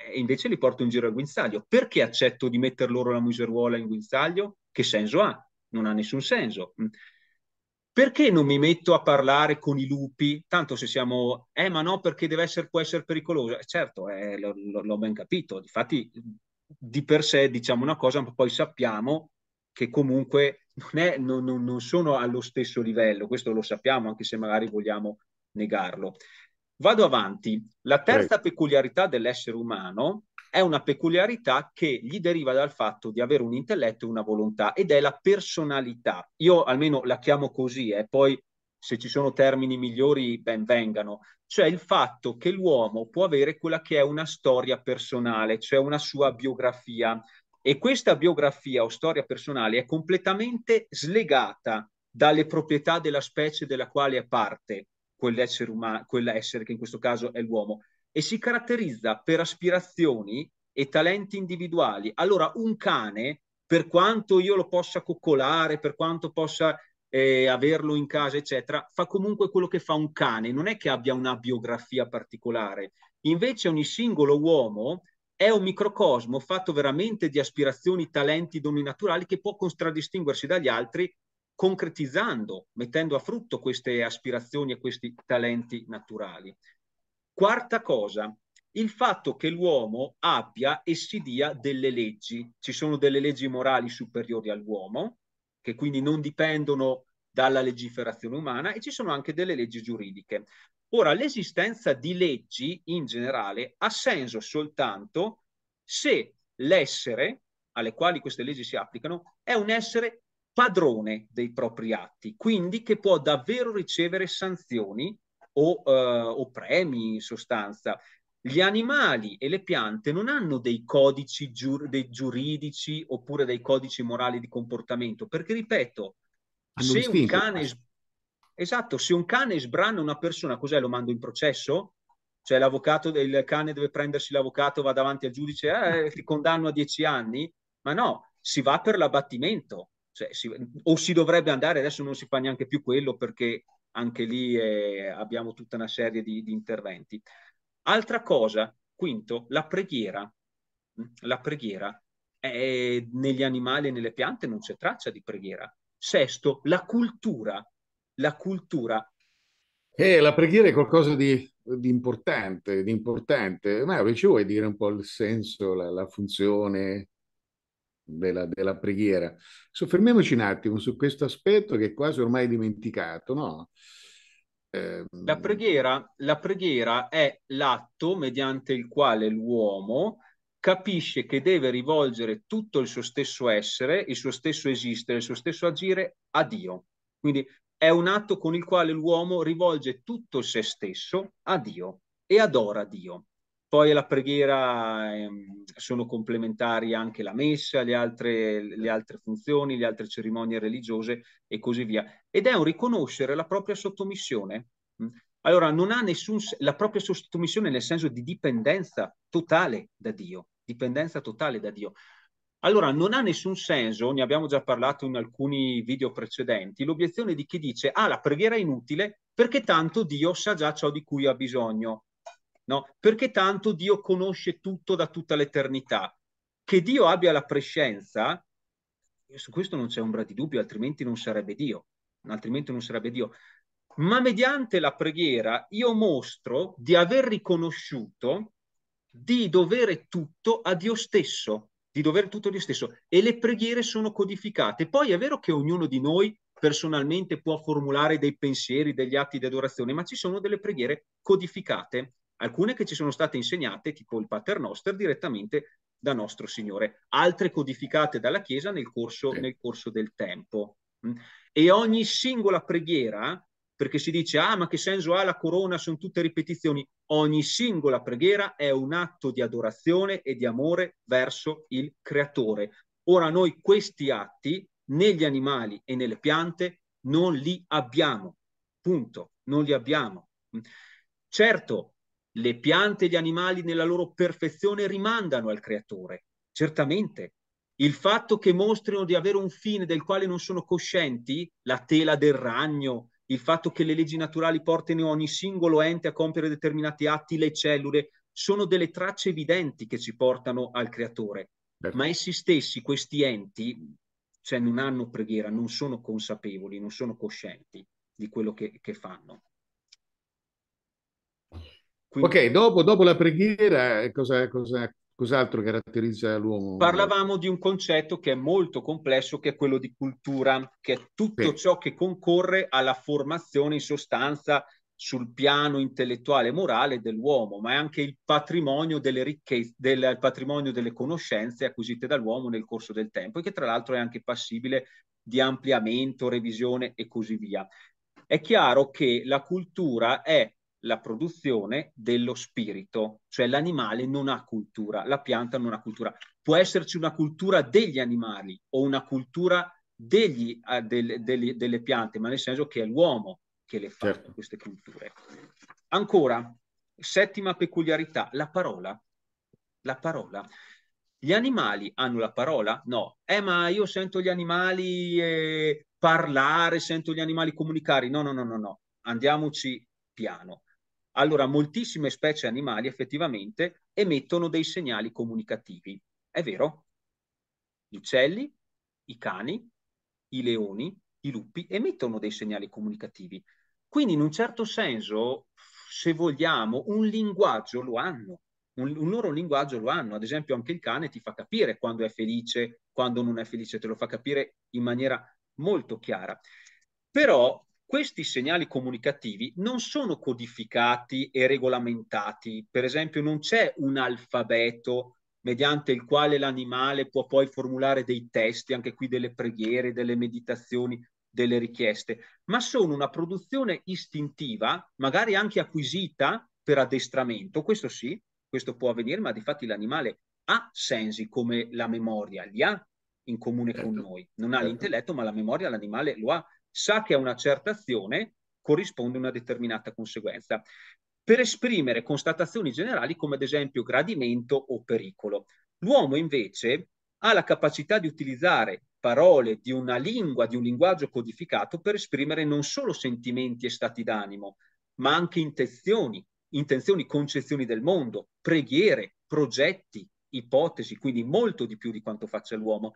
B: e invece li porto in giro al guinzaglio. Perché accetto di metter loro la museruola in guinzaglio? Che senso ha? Non ha nessun senso. Mm. Perché non mi metto a parlare con i lupi? Tanto se siamo, eh ma no perché deve essere, può essere pericolosa. Eh, certo, eh, l'ho ben capito. Difatti di per sé diciamo una cosa, ma poi sappiamo che comunque non, è, non, non, sono allo stesso livello, questo lo sappiamo anche se magari vogliamo negarlo. Vado avanti. La terza Prego. peculiarità dell'essere umano è una peculiarità che gli deriva dal fatto di avere un intelletto e una volontà ed è la personalità. Io almeno la chiamo così, e eh, poi se ci sono termini migliori ben vengano, cioè il fatto che l'uomo può avere quella che è una storia personale, cioè una sua biografia e questa biografia o storia personale è completamente slegata dalle proprietà della specie della quale è parte quell'essere, umano, quell'essere che in questo caso è l'uomo, e si caratterizza per aspirazioni e talenti individuali. Allora un cane, per quanto io lo possa coccolare, per quanto possa eh, averlo in casa, eccetera, fa comunque quello che fa un cane, non è che abbia una biografia particolare. Invece ogni singolo uomo è un microcosmo fatto veramente di aspirazioni, talenti, doni naturali che può contraddistinguersi dagli altri concretizzando, mettendo a frutto queste aspirazioni e questi talenti naturali. Quarta cosa, il fatto che l'uomo abbia e si dia delle leggi. Ci sono delle leggi morali superiori all'uomo, che quindi non dipendono dalla legiferazione umana, e ci sono anche delle leggi giuridiche. Ora, l'esistenza di leggi in generale ha senso soltanto se l'essere alle quali queste leggi si applicano è un essere padrone dei propri atti, quindi che può davvero ricevere sanzioni o, eh, o premi in sostanza. Gli animali e le piante non hanno dei codici giur- dei giuridici oppure dei codici morali di comportamento, perché ripeto, hanno se un, cane, esatto, se un cane sbrana una persona, cos'è? Lo mando in processo? Cioè l'avvocato, del cane deve prendersi l'avvocato, va davanti al giudice, eh, ti condanno a dieci anni? Ma no, si va per l'abbattimento cioè, si, o si dovrebbe andare, adesso non si fa neanche più quello perché anche lì eh, abbiamo tutta una serie di, di, interventi. Altra cosa, quinto, la preghiera. La preghiera è, negli animali e nelle piante non c'è traccia di preghiera. Sesto, la cultura. La cultura.
A: Eh, la preghiera è qualcosa di, di importante, di importante. Mauro, ci vuoi dire un po' il senso, la, la funzione, della, della, preghiera. Soffermiamoci un attimo su questo aspetto che è quasi ormai dimenticato, no?
B: Ehm, la, preghiera, la preghiera è l'atto mediante il quale l'uomo capisce che deve rivolgere tutto il suo stesso essere, il suo stesso esistere, il suo stesso agire a Dio. Quindi è un atto con il quale l'uomo rivolge tutto se stesso a Dio e adora Dio. Poi alla preghiera ehm, sono complementari anche la messa, le altre, le altre, funzioni, le altre cerimonie religiose e così via. Ed è un riconoscere la propria sottomissione. Mm. Allora, non ha nessun, la propria sottomissione nel senso di dipendenza totale da Dio, dipendenza totale da Dio. Allora, non ha nessun senso, ne abbiamo già parlato in alcuni video precedenti, l'obiezione di chi dice, ah, la preghiera è inutile perché tanto Dio sa già ciò di cui ha bisogno no? Perché tanto Dio conosce tutto da tutta l'eternità. Che Dio abbia la prescienza, su questo non c'è ombra di dubbio, altrimenti non sarebbe Dio, altrimenti non sarebbe Dio. Ma mediante la preghiera io mostro di aver riconosciuto di dovere tutto a Dio stesso, di dovere tutto a Dio stesso. E le preghiere sono codificate. Poi è vero che ognuno di noi personalmente può formulare dei pensieri, degli atti di adorazione, ma ci sono delle preghiere codificate alcune che ci sono state insegnate, tipo il paternoster, direttamente da nostro Signore, altre codificate dalla Chiesa nel corso, sì. nel corso del tempo. Mm. E ogni singola preghiera, perché si dice, ah ma che senso ha la corona, sono tutte ripetizioni, ogni singola preghiera è un atto di adorazione e di amore verso il Creatore. Ora noi questi atti negli animali e nelle piante non li abbiamo, punto, non li abbiamo. Mm. Certo, le piante e gli animali nella loro perfezione rimandano al creatore, certamente. Il fatto che mostrino di avere un fine del quale non sono coscienti, la tela del ragno, il fatto che le leggi naturali portino ogni singolo ente a compiere determinati atti, le cellule, sono delle tracce evidenti che ci portano al creatore. Ma essi stessi, questi enti, cioè non hanno preghiera, non sono consapevoli, non sono coscienti di quello che, che fanno. Quindi... Ok,
A: dopo, dopo, la preghiera, eh, cosa, cosa, cos'altro caratterizza l'uomo?
B: Parlavamo di un concetto che è molto complesso, che è quello di cultura, che è tutto sì. ciò che concorre alla formazione in sostanza sul piano intellettuale e morale dell'uomo, ma è anche il patrimonio delle ricchezze, del, il patrimonio delle conoscenze acquisite dall'uomo nel corso del tempo e che tra l'altro è anche passibile di ampliamento, revisione e così via. È chiaro che la cultura è la produzione dello spirito, cioè l'animale non ha cultura, la pianta non ha cultura. Può esserci una cultura degli animali o una cultura degli, ah, del, del, delle piante, ma nel senso che è l'uomo che le fa certo. queste culture. Ancora, settima peculiarità, la parola. La parola. Gli animali hanno la parola? No. Eh, ma io sento gli animali eh, parlare, sento gli animali comunicare. No, no, no, no, no. Andiamoci piano. Allora, moltissime specie animali effettivamente emettono dei segnali comunicativi, è vero? Gli uccelli, i cani, i leoni, i lupi emettono dei segnali comunicativi. Quindi in un certo senso, se vogliamo, un linguaggio lo hanno, un, un, loro linguaggio lo hanno. Ad esempio anche il cane ti fa capire quando è felice, quando non è felice, te lo fa capire in maniera molto chiara. Però questi segnali comunicativi non sono codificati e regolamentati, per esempio non c'è un alfabeto mediante il quale l'animale può poi formulare dei testi, anche qui delle preghiere, delle meditazioni, delle richieste, ma sono una produzione istintiva, magari anche acquisita per addestramento, questo sì, questo può avvenire, ma di fatti l'animale ha sensi come la memoria, li ha in comune certo. con noi, non ha certo. l'intelletto, ma la memoria l'animale lo ha sa che a una certa azione corrisponde una determinata conseguenza, per esprimere constatazioni generali come ad esempio gradimento o pericolo. L'uomo invece ha la capacità di utilizzare parole di una lingua, di un linguaggio codificato per esprimere non solo sentimenti e stati d'animo, ma anche intenzioni, intenzioni, concezioni del mondo, preghiere, progetti, ipotesi, quindi molto di più di quanto faccia l'uomo.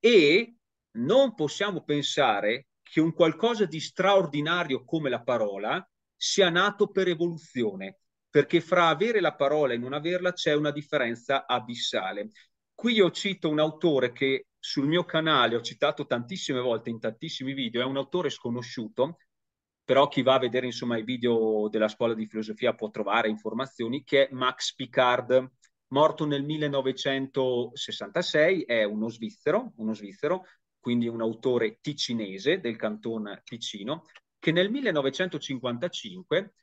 B: E non possiamo pensare che un qualcosa di straordinario come la parola sia nato per evoluzione, perché fra avere la parola e non averla c'è una differenza abissale. Qui io cito un autore che sul mio canale ho citato tantissime volte in tantissimi video, è un autore sconosciuto, però chi va a vedere insomma i video della scuola di filosofia può trovare informazioni, che è Max Picard, morto nel 1966, è uno svizzero, uno svizzero quindi un autore ticinese del canton Ticino, che nel 1955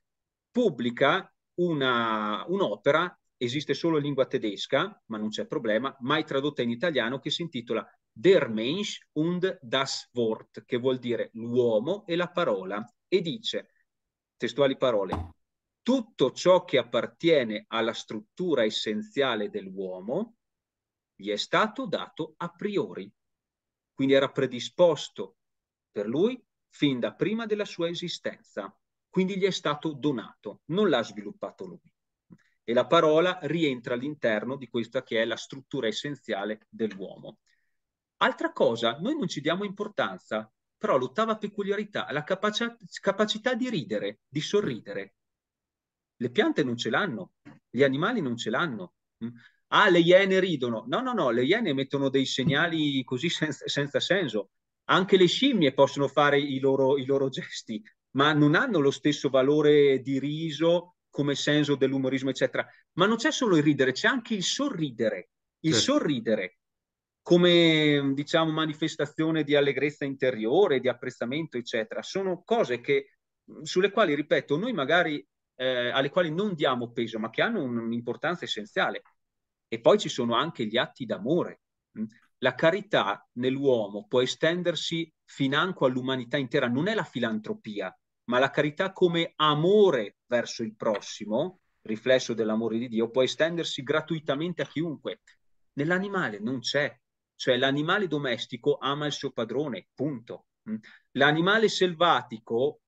B: pubblica una, un'opera, esiste solo in lingua tedesca, ma non c'è problema, mai tradotta in italiano, che si intitola Der Mensch und das Wort, che vuol dire l'uomo e la parola, e dice, testuali parole, tutto ciò che appartiene alla struttura essenziale dell'uomo gli è stato dato a priori quindi era predisposto per lui fin da prima della sua esistenza, quindi gli è stato donato, non l'ha sviluppato lui. E la parola rientra all'interno di questa che è la struttura essenziale dell'uomo. Altra cosa, noi non ci diamo importanza, però l'ottava peculiarità, la capaci- capacità di ridere, di sorridere. Le piante non ce l'hanno, gli animali non ce l'hanno. Mm? ah, le iene ridono. No, no, no, le iene mettono dei segnali così senza, senza senso. Anche le scimmie possono fare i loro, i loro gesti, ma non hanno lo stesso valore di riso come senso dell'umorismo, eccetera. Ma non c'è solo il ridere, c'è anche il sorridere. Il certo. sorridere come, diciamo, manifestazione di allegrezza interiore, di apprezzamento, eccetera. Sono cose che, sulle quali, ripeto, noi magari, eh, alle quali non diamo peso, ma che hanno un'importanza essenziale. E poi ci sono anche gli atti d'amore. Mm. La carità nell'uomo può estendersi financo all'umanità intera, non è la filantropia, ma la carità come amore verso il prossimo, riflesso dell'amore di Dio, può estendersi gratuitamente a chiunque. Nell'animale non c'è, cioè l'animale domestico ama il suo padrone, punto. Mm. L'animale selvatico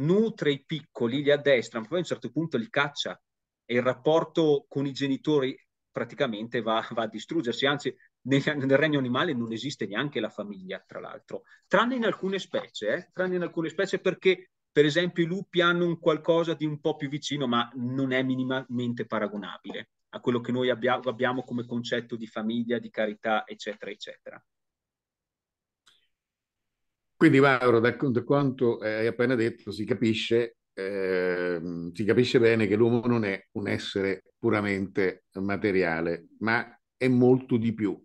B: nutre i piccoli, li addestra, ma poi a un certo punto li caccia e il rapporto con i genitori praticamente va, va a distruggersi, anzi nel, nel, regno animale non esiste neanche la famiglia, tra l'altro, tranne in alcune specie, eh? tranne in alcune specie perché per esempio i lupi hanno un qualcosa di un po' più vicino, ma non è minimamente paragonabile a quello che noi abbia, abbiamo come concetto di famiglia, di carità, eccetera, eccetera.
A: Quindi Mauro, da, da quanto hai appena detto, si capisce eh, si capisce bene che l'uomo non è un essere puramente materiale, ma è molto di più.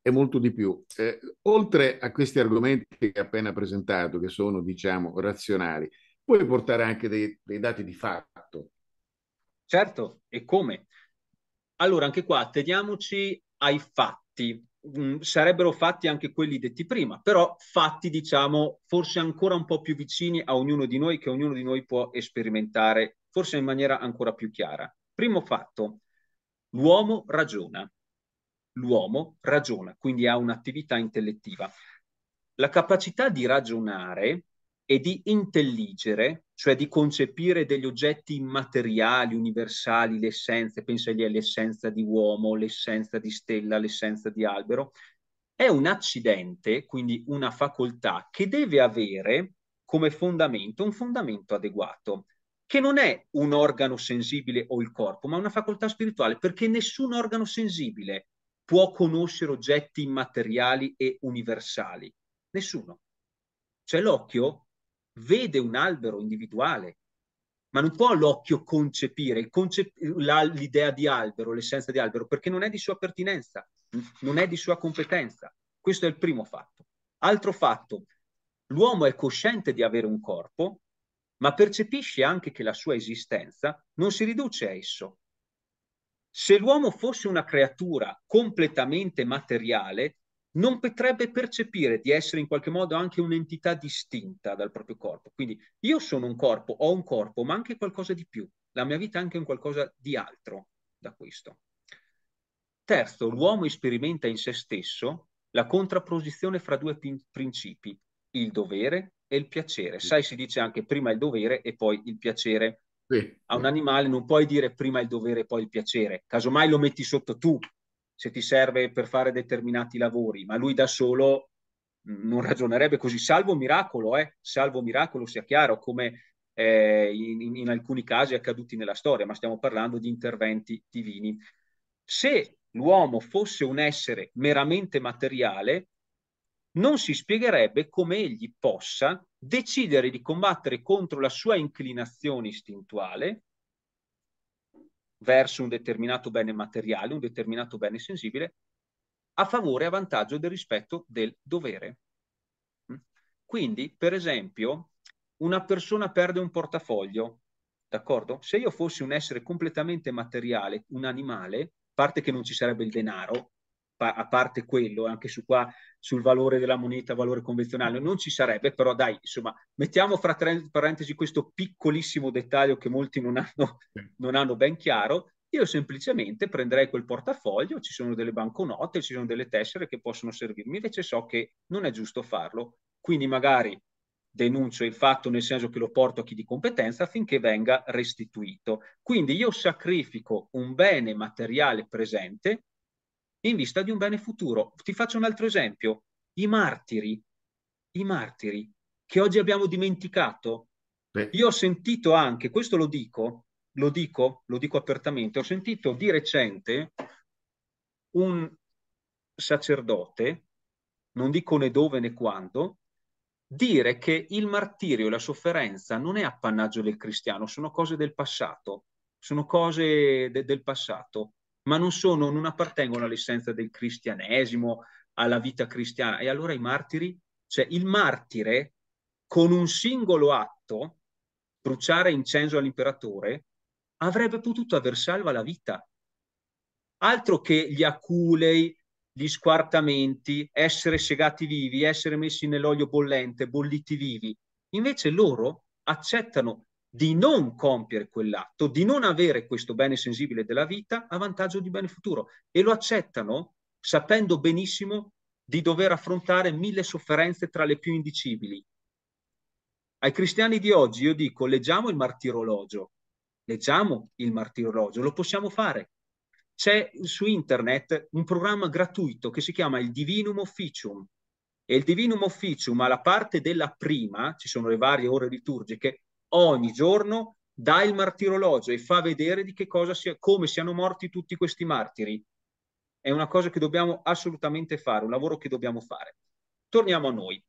A: È molto di più. Eh, oltre a questi argomenti che ho appena presentato, che sono, diciamo, razionali, puoi portare anche dei, dei dati di fatto. Certo, e come?
B: Allora, anche qua teniamoci ai fatti. Mm, sarebbero fatti anche quelli detti prima, però fatti diciamo forse ancora un po' più vicini a ognuno di noi che ognuno di noi può sperimentare forse in maniera ancora più chiara. Primo fatto, l'uomo ragiona, l'uomo ragiona, quindi ha un'attività intellettiva. La capacità di ragionare e di intelligere, cioè di concepire degli oggetti immateriali, universali, l'essenza, essenze, all'essenza di uomo, l'essenza di stella, l'essenza di albero, è un accidente, quindi una facoltà che deve avere come fondamento un fondamento adeguato, che non è un organo sensibile o il corpo, ma una facoltà spirituale, perché nessun organo sensibile può conoscere oggetti immateriali e universali. Nessuno. Cioè l'occhio vede un albero individuale, ma non può l'occhio concepire concep- la, l'idea di albero, l'essenza di albero, perché non è di sua pertinenza, non è di sua competenza. Questo è il primo fatto. Altro fatto, l'uomo è cosciente di avere un corpo, ma percepisce anche che la sua esistenza non si riduce a esso. Se l'uomo fosse una creatura completamente materiale, non potrebbe percepire di essere in qualche modo anche un'entità distinta dal proprio corpo. Quindi io sono un corpo, ho un corpo, ma anche qualcosa di più. La mia vita è anche un qualcosa di altro da questo. Terzo, l'uomo sperimenta in se stesso la contrapposizione fra due principi, il dovere e il piacere. Sì. Sai, si dice anche prima il dovere e poi il piacere. Sì. A un animale non puoi dire prima il dovere e poi il piacere, casomai lo metti sotto tu se ti serve per fare determinati lavori, ma lui da solo mm, non ragionerebbe così, salvo miracolo, eh? salvo miracolo sia chiaro, come eh, in, in, alcuni casi accaduti nella storia, ma stiamo parlando di interventi divini. Se l'uomo fosse un essere meramente materiale, non si spiegherebbe come egli possa decidere di combattere contro la sua inclinazione istintuale verso un determinato bene materiale, un determinato bene sensibile, a favore e a vantaggio del rispetto del dovere. Mm? Quindi, per esempio, una persona perde un portafoglio, d'accordo? Se io fossi un essere completamente materiale, un animale, a parte che non ci sarebbe il denaro, a parte quello, anche su qua, sul valore della moneta, valore convenzionale, non ci sarebbe, però dai, insomma, mettiamo fra parentesi questo piccolissimo dettaglio che molti non hanno, non hanno ben chiaro, io semplicemente prenderei quel portafoglio, ci sono delle banconote, ci sono delle tessere che possono servirmi, invece so che non è giusto farlo, quindi magari denuncio il fatto nel senso che lo porto a chi di competenza affinché venga restituito. Quindi io sacrifico un bene materiale presente in vista di un bene futuro. Ti faccio un altro esempio. I martiri, i martiri che oggi abbiamo dimenticato. Beh. Io ho sentito anche, questo lo dico, lo dico, lo dico apertamente, ho sentito di recente un sacerdote, non dico né dove né quando, dire che il martirio e la sofferenza non è appannaggio del cristiano, sono cose del passato, sono cose de del passato ma non, sono, non appartengono all'essenza del cristianesimo, alla vita cristiana. E allora i martiri, cioè il martire con un singolo atto, bruciare incenso all'imperatore, avrebbe potuto aver salva la vita. Altro che gli aculei, gli squartamenti, essere segati vivi, essere messi nell'olio bollente, bolliti vivi. Invece loro accettano di non compiere quell'atto, di non avere questo bene sensibile della vita a vantaggio di bene futuro e lo accettano sapendo benissimo di dover affrontare mille sofferenze tra le più indicibili. Ai cristiani di oggi io dico leggiamo il martirologio, leggiamo il martirologio, lo possiamo fare. C'è su internet un programma gratuito che si chiama il Divinum Officium, e il Divinum Officium alla parte della prima, ci sono le varie ore liturgiche, ogni giorno dà il martirologio e fa vedere di che cosa sia, come siano morti tutti questi martiri. È una cosa che dobbiamo assolutamente fare, un lavoro che dobbiamo fare. Torniamo a noi.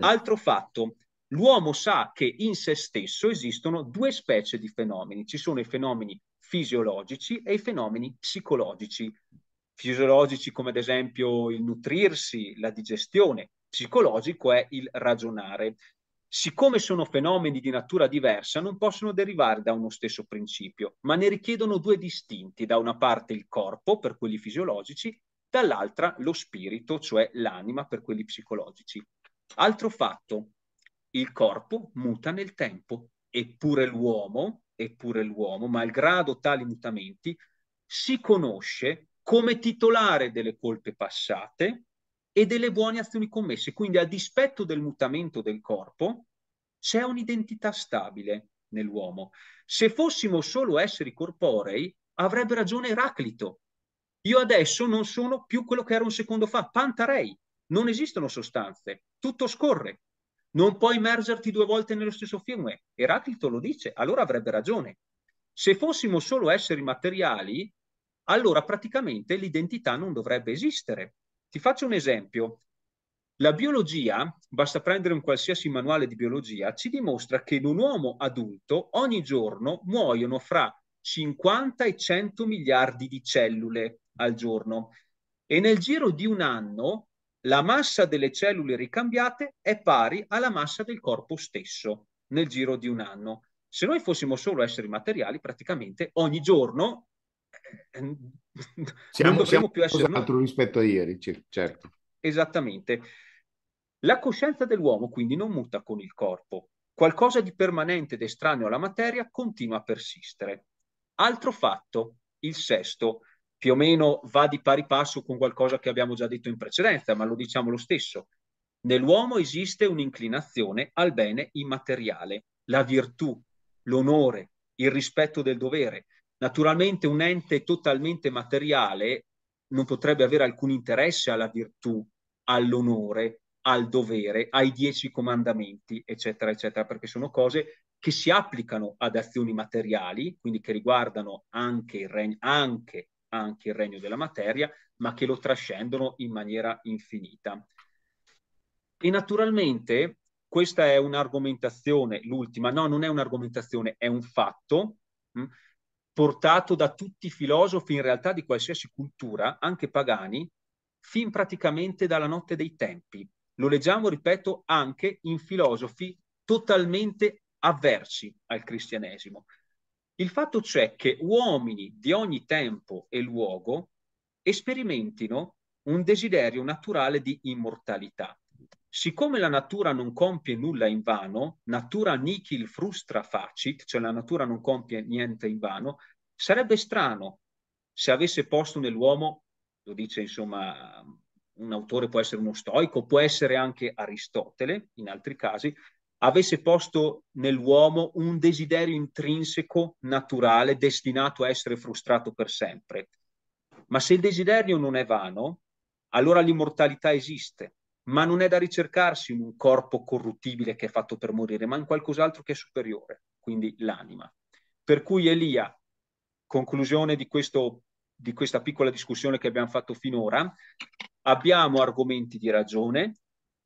B: Altro fatto, l'uomo sa che in se stesso esistono due specie di fenomeni. Ci sono i fenomeni fisiologici e i fenomeni psicologici. Fisiologici come ad esempio il nutrirsi, la digestione, psicologico è il ragionare siccome sono fenomeni di natura diversa, non possono derivare da uno stesso principio, ma ne richiedono due distinti, da una parte il corpo, per quelli fisiologici, dall'altra lo spirito, cioè l'anima, per quelli psicologici. Altro fatto, il corpo muta nel tempo, eppure l'uomo, eppure l'uomo, malgrado tali mutamenti, si conosce come titolare delle colpe passate e delle buone azioni commesse. Quindi a dispetto del mutamento del corpo c'è un'identità stabile nell'uomo. Se fossimo solo esseri corporei avrebbe ragione Eraclito. Io adesso non sono più quello che ero un secondo fa, pantarei. Non esistono sostanze, tutto scorre. Non puoi immergerti due volte nello stesso fiume. Eraclito lo dice, allora avrebbe ragione. Se fossimo solo esseri materiali, allora praticamente l'identità non dovrebbe esistere. Ti faccio un esempio. La biologia, basta prendere un qualsiasi manuale di biologia, ci dimostra che in un uomo adulto ogni giorno muoiono fra 50 e 100 miliardi di cellule al giorno e nel giro di un anno la massa delle cellule ricambiate è pari alla massa del corpo stesso nel giro di un anno. Se noi fossimo solo esseri materiali, praticamente ogni giorno eh, siamo, non dovremmo più essere altro
A: noi. rispetto a ieri, certo.
B: Esattamente. La coscienza dell'uomo quindi non muta con il corpo. Qualcosa di permanente ed estraneo alla materia continua a persistere. Altro fatto, il sesto, più o meno va di pari passo con qualcosa che abbiamo già detto in precedenza, ma lo diciamo lo stesso. Nell'uomo esiste un'inclinazione al bene immateriale, la virtù, l'onore, il rispetto del dovere, Naturalmente un ente totalmente materiale non potrebbe avere alcun interesse alla virtù, all'onore, al dovere, ai dieci comandamenti, eccetera, eccetera, perché sono cose che si applicano ad azioni materiali, quindi che riguardano anche il regno, anche, anche il regno della materia, ma che lo trascendono in maniera infinita. E naturalmente questa è un'argomentazione, l'ultima, no, non è un'argomentazione, è un fatto. Mh? Hm, portato da tutti i filosofi in realtà di qualsiasi cultura, anche pagani, fin praticamente dalla notte dei tempi. Lo leggiamo, ripeto, anche in filosofi totalmente avversi al cristianesimo. Il fatto c'è che uomini di ogni tempo e luogo sperimentino un desiderio naturale di immortalità. Siccome la natura non compie nulla in vano, natura nichil frustra facit, cioè la natura non compie niente in vano, sarebbe strano se avesse posto nell'uomo, lo dice insomma un autore, può essere uno stoico, può essere anche Aristotele, in altri casi, avesse posto nell'uomo un desiderio intrinseco, naturale, destinato a essere frustrato per sempre. Ma se il desiderio non è vano, allora l'immortalità esiste, ma non è da ricercarsi in un corpo corruttibile che è fatto per morire, ma in qualcos'altro che è superiore, quindi l'anima. Per cui Elia, conclusione di, questo, di questa piccola discussione che abbiamo fatto finora, abbiamo argomenti di ragione,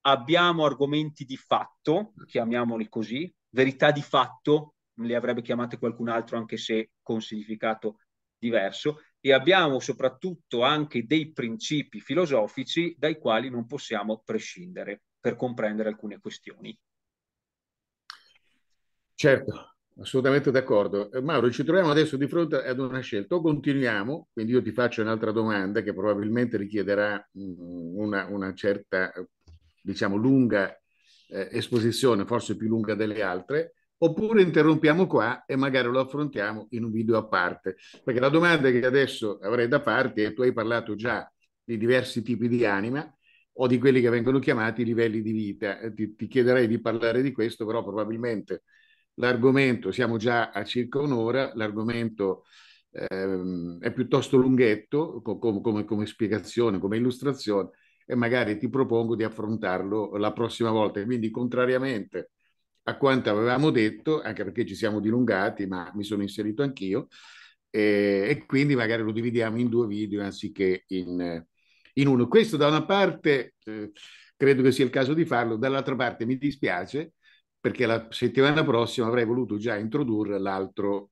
B: abbiamo argomenti di fatto, chiamiamoli così, verità di fatto, le avrebbe chiamate qualcun altro anche se con significato diverso, e abbiamo soprattutto anche dei principi filosofici dai quali non possiamo prescindere per comprendere alcune questioni.
A: Certo, assolutamente d'accordo. Eh, Mauro, ci troviamo adesso di fronte ad una scelta. O continuiamo, quindi io ti faccio un'altra domanda che probabilmente richiederà mm, una, una certa, diciamo, lunga eh, esposizione, forse più lunga delle altre, oppure interrompiamo qua e magari lo affrontiamo in un video a parte. Perché la domanda che adesso avrei da parte è, tu hai parlato già di diversi tipi di anima o di quelli che vengono chiamati livelli di vita. Eh, ti, ti chiederei di parlare di questo, però probabilmente l'argomento, siamo già a circa un'ora, l'argomento ehm, è piuttosto lunghetto come, come, come spiegazione, come illustrazione e magari ti propongo di affrontarlo la prossima volta. Quindi, contrariamente a quanto avevamo detto, anche perché ci siamo dilungati, ma mi sono inserito anch'io, eh, e quindi magari lo dividiamo in due video anziché in, eh, in uno. Questo da una parte eh, credo che sia il caso di farlo, dall'altra parte mi dispiace perché la settimana prossima avrei voluto già introdurre l'altro,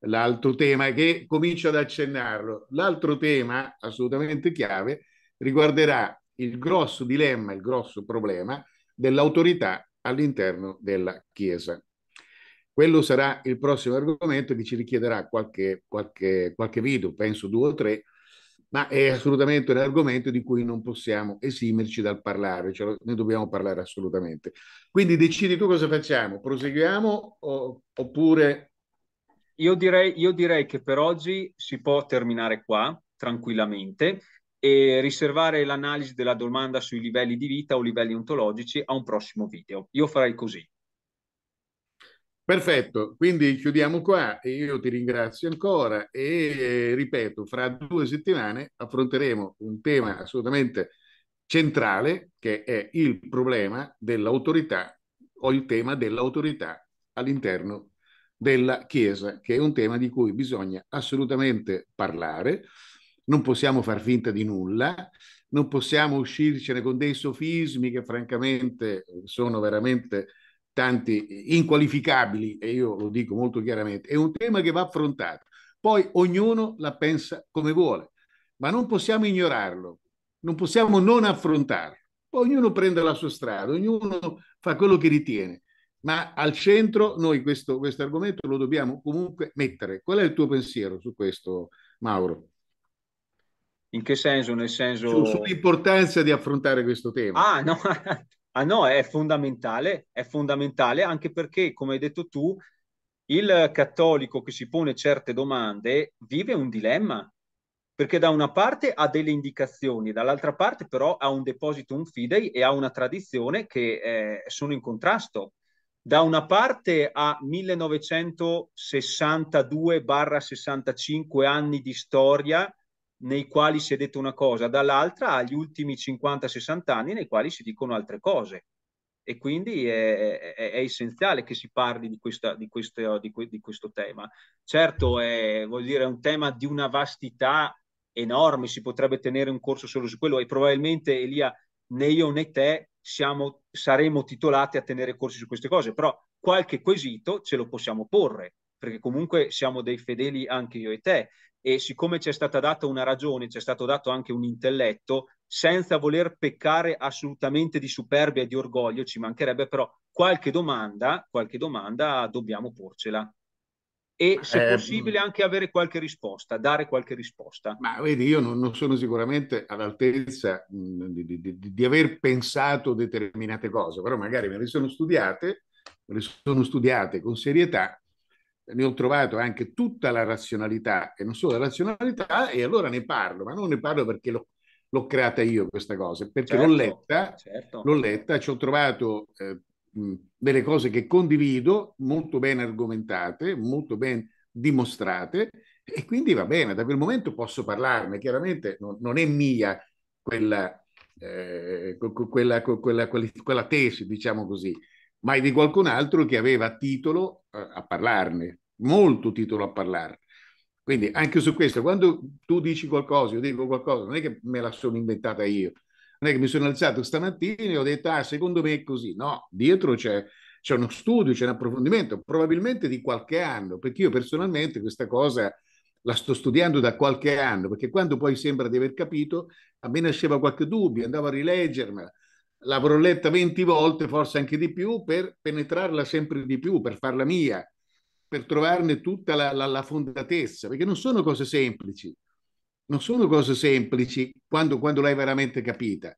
A: l'altro tema che comincio ad accennarlo. L'altro tema assolutamente chiave riguarderà il grosso dilemma, il grosso problema dell'autorità all'interno della Chiesa. Quello sarà il prossimo argomento che ci richiederà qualche, qualche, qualche video, penso due o tre, ma è assolutamente un argomento di cui non possiamo esimerci dal parlare, cioè ne dobbiamo parlare assolutamente. Quindi decidi tu cosa facciamo, proseguiamo o, oppure...
B: Io direi, io direi che per oggi si può terminare qua tranquillamente e riservare l'analisi della domanda sui livelli di vita o livelli
A: ontologici a un prossimo video. Io farei così. Perfetto, quindi chiudiamo qua. Io ti ringrazio ancora e ripeto, fra due settimane affronteremo un tema assolutamente centrale che è il problema dell'autorità o il tema dell'autorità all'interno della Chiesa, che è un tema di cui bisogna assolutamente parlare non possiamo far finta di nulla, non possiamo uscircene con dei sofismi che francamente eh, sono veramente tanti inqualificabili e io lo dico molto chiaramente, è un tema che va affrontato. Poi ognuno la pensa come vuole, ma non possiamo ignorarlo, non possiamo non affrontarlo. Poi ognuno prende la sua strada, ognuno fa quello che ritiene, ma al centro noi questo, questo argomento lo dobbiamo comunque mettere. Qual è il tuo pensiero su questo, Mauro?
B: In che senso? Nel senso...
A: sull'importanza di affrontare questo tema. Ah
B: no. ah no, è fondamentale, è fondamentale anche perché, come hai detto tu, il cattolico che si pone certe domande vive un dilemma, perché da una parte ha delle indicazioni, dall'altra parte però ha un deposito, un fidei e ha una tradizione che eh, sono in contrasto. Da una parte ha 1962-65 anni di storia nei quali si è detta una cosa, dall'altra agli ultimi 50-60 anni nei quali si dicono altre cose. E quindi è, è, è essenziale che si parli di, questa, di, questo, di, di questo, tema. Certo, è, dire, un tema di una vastità enorme, si potrebbe tenere un corso solo su quello e probabilmente Elia né io né te siamo, saremo titolati a tenere corsi su queste cose, però qualche quesito ce lo possiamo porre perché comunque siamo dei fedeli anche io e te, e siccome ci è stata data una ragione, ci è stato dato anche un intelletto, senza voler peccare assolutamente di superbia e di orgoglio, ci mancherebbe però qualche domanda, qualche domanda dobbiamo porcela. E se eh, possibile anche avere qualche risposta, dare qualche risposta. Ma
A: vedi, io non, non sono sicuramente all'altezza mh, mhmm, di, di, di, aver pensato determinate cose, però magari me le sono studiate, me le sono studiate con serietà ne ho trovato anche tutta la razionalità e non solo la razionalità e allora ne parlo, ma non ne parlo perché l'ho, l'ho creata io questa cosa, perché certo, l'ho letta, certo. l'ho letta, ci ho trovato eh, delle cose che condivido, molto ben argomentate, molto ben dimostrate e quindi va bene, da quel momento posso parlarne, chiaramente non, non è mia quella, eh, quella, quella, quella, quella tesi, diciamo così, ma è di qualcun altro che aveva titolo eh, a parlarne, molto titolo a parlarne. Quindi anche su questo, quando tu dici qualcosa, io dico qualcosa, non è che me la sono inventata io, non è che mi sono alzato stamattina e ho detto, ah, secondo me è così. No, dietro c'è, c'è uno studio, c'è un approfondimento, probabilmente di qualche anno, perché io personalmente questa cosa la sto studiando da qualche anno, perché quando poi sembra di aver capito, a me nasceva qualche dubbio, andavo a rileggermela, l'avrò letta 20 volte, forse anche di più, per penetrarla sempre di più, per farla mia, per trovarne tutta la, la, la fondatezza, perché non sono cose semplici, non sono cose semplici quando, quando l'hai veramente capita.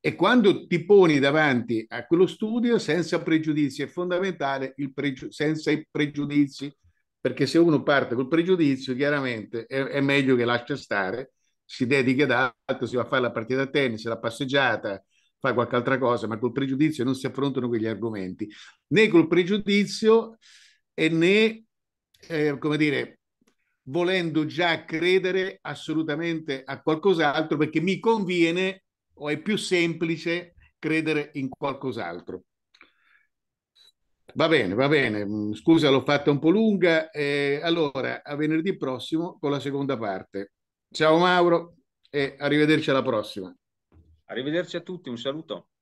A: E quando ti poni davanti a quello studio senza pregiudizi, è fondamentale il pregiu- senza i pregiudizi, perché se uno parte col pregiudizio, chiaramente è, è meglio che lascia stare, si dedichi ad altro, si va a fare la partita a tennis, la passeggiata, fai qualche altra cosa, ma col pregiudizio non si affrontano quegli argomenti, né col pregiudizio e né, eh, come dire, volendo già credere assolutamente a qualcos'altro perché mi conviene o è più semplice credere in qualcos'altro. Va bene, va bene, mm, scusa l'ho fatta un po' lunga. Eh, allora, a venerdì prossimo con la seconda parte. Ciao Mauro e arrivederci alla prossima. Arrivederci a tutti, un saluto.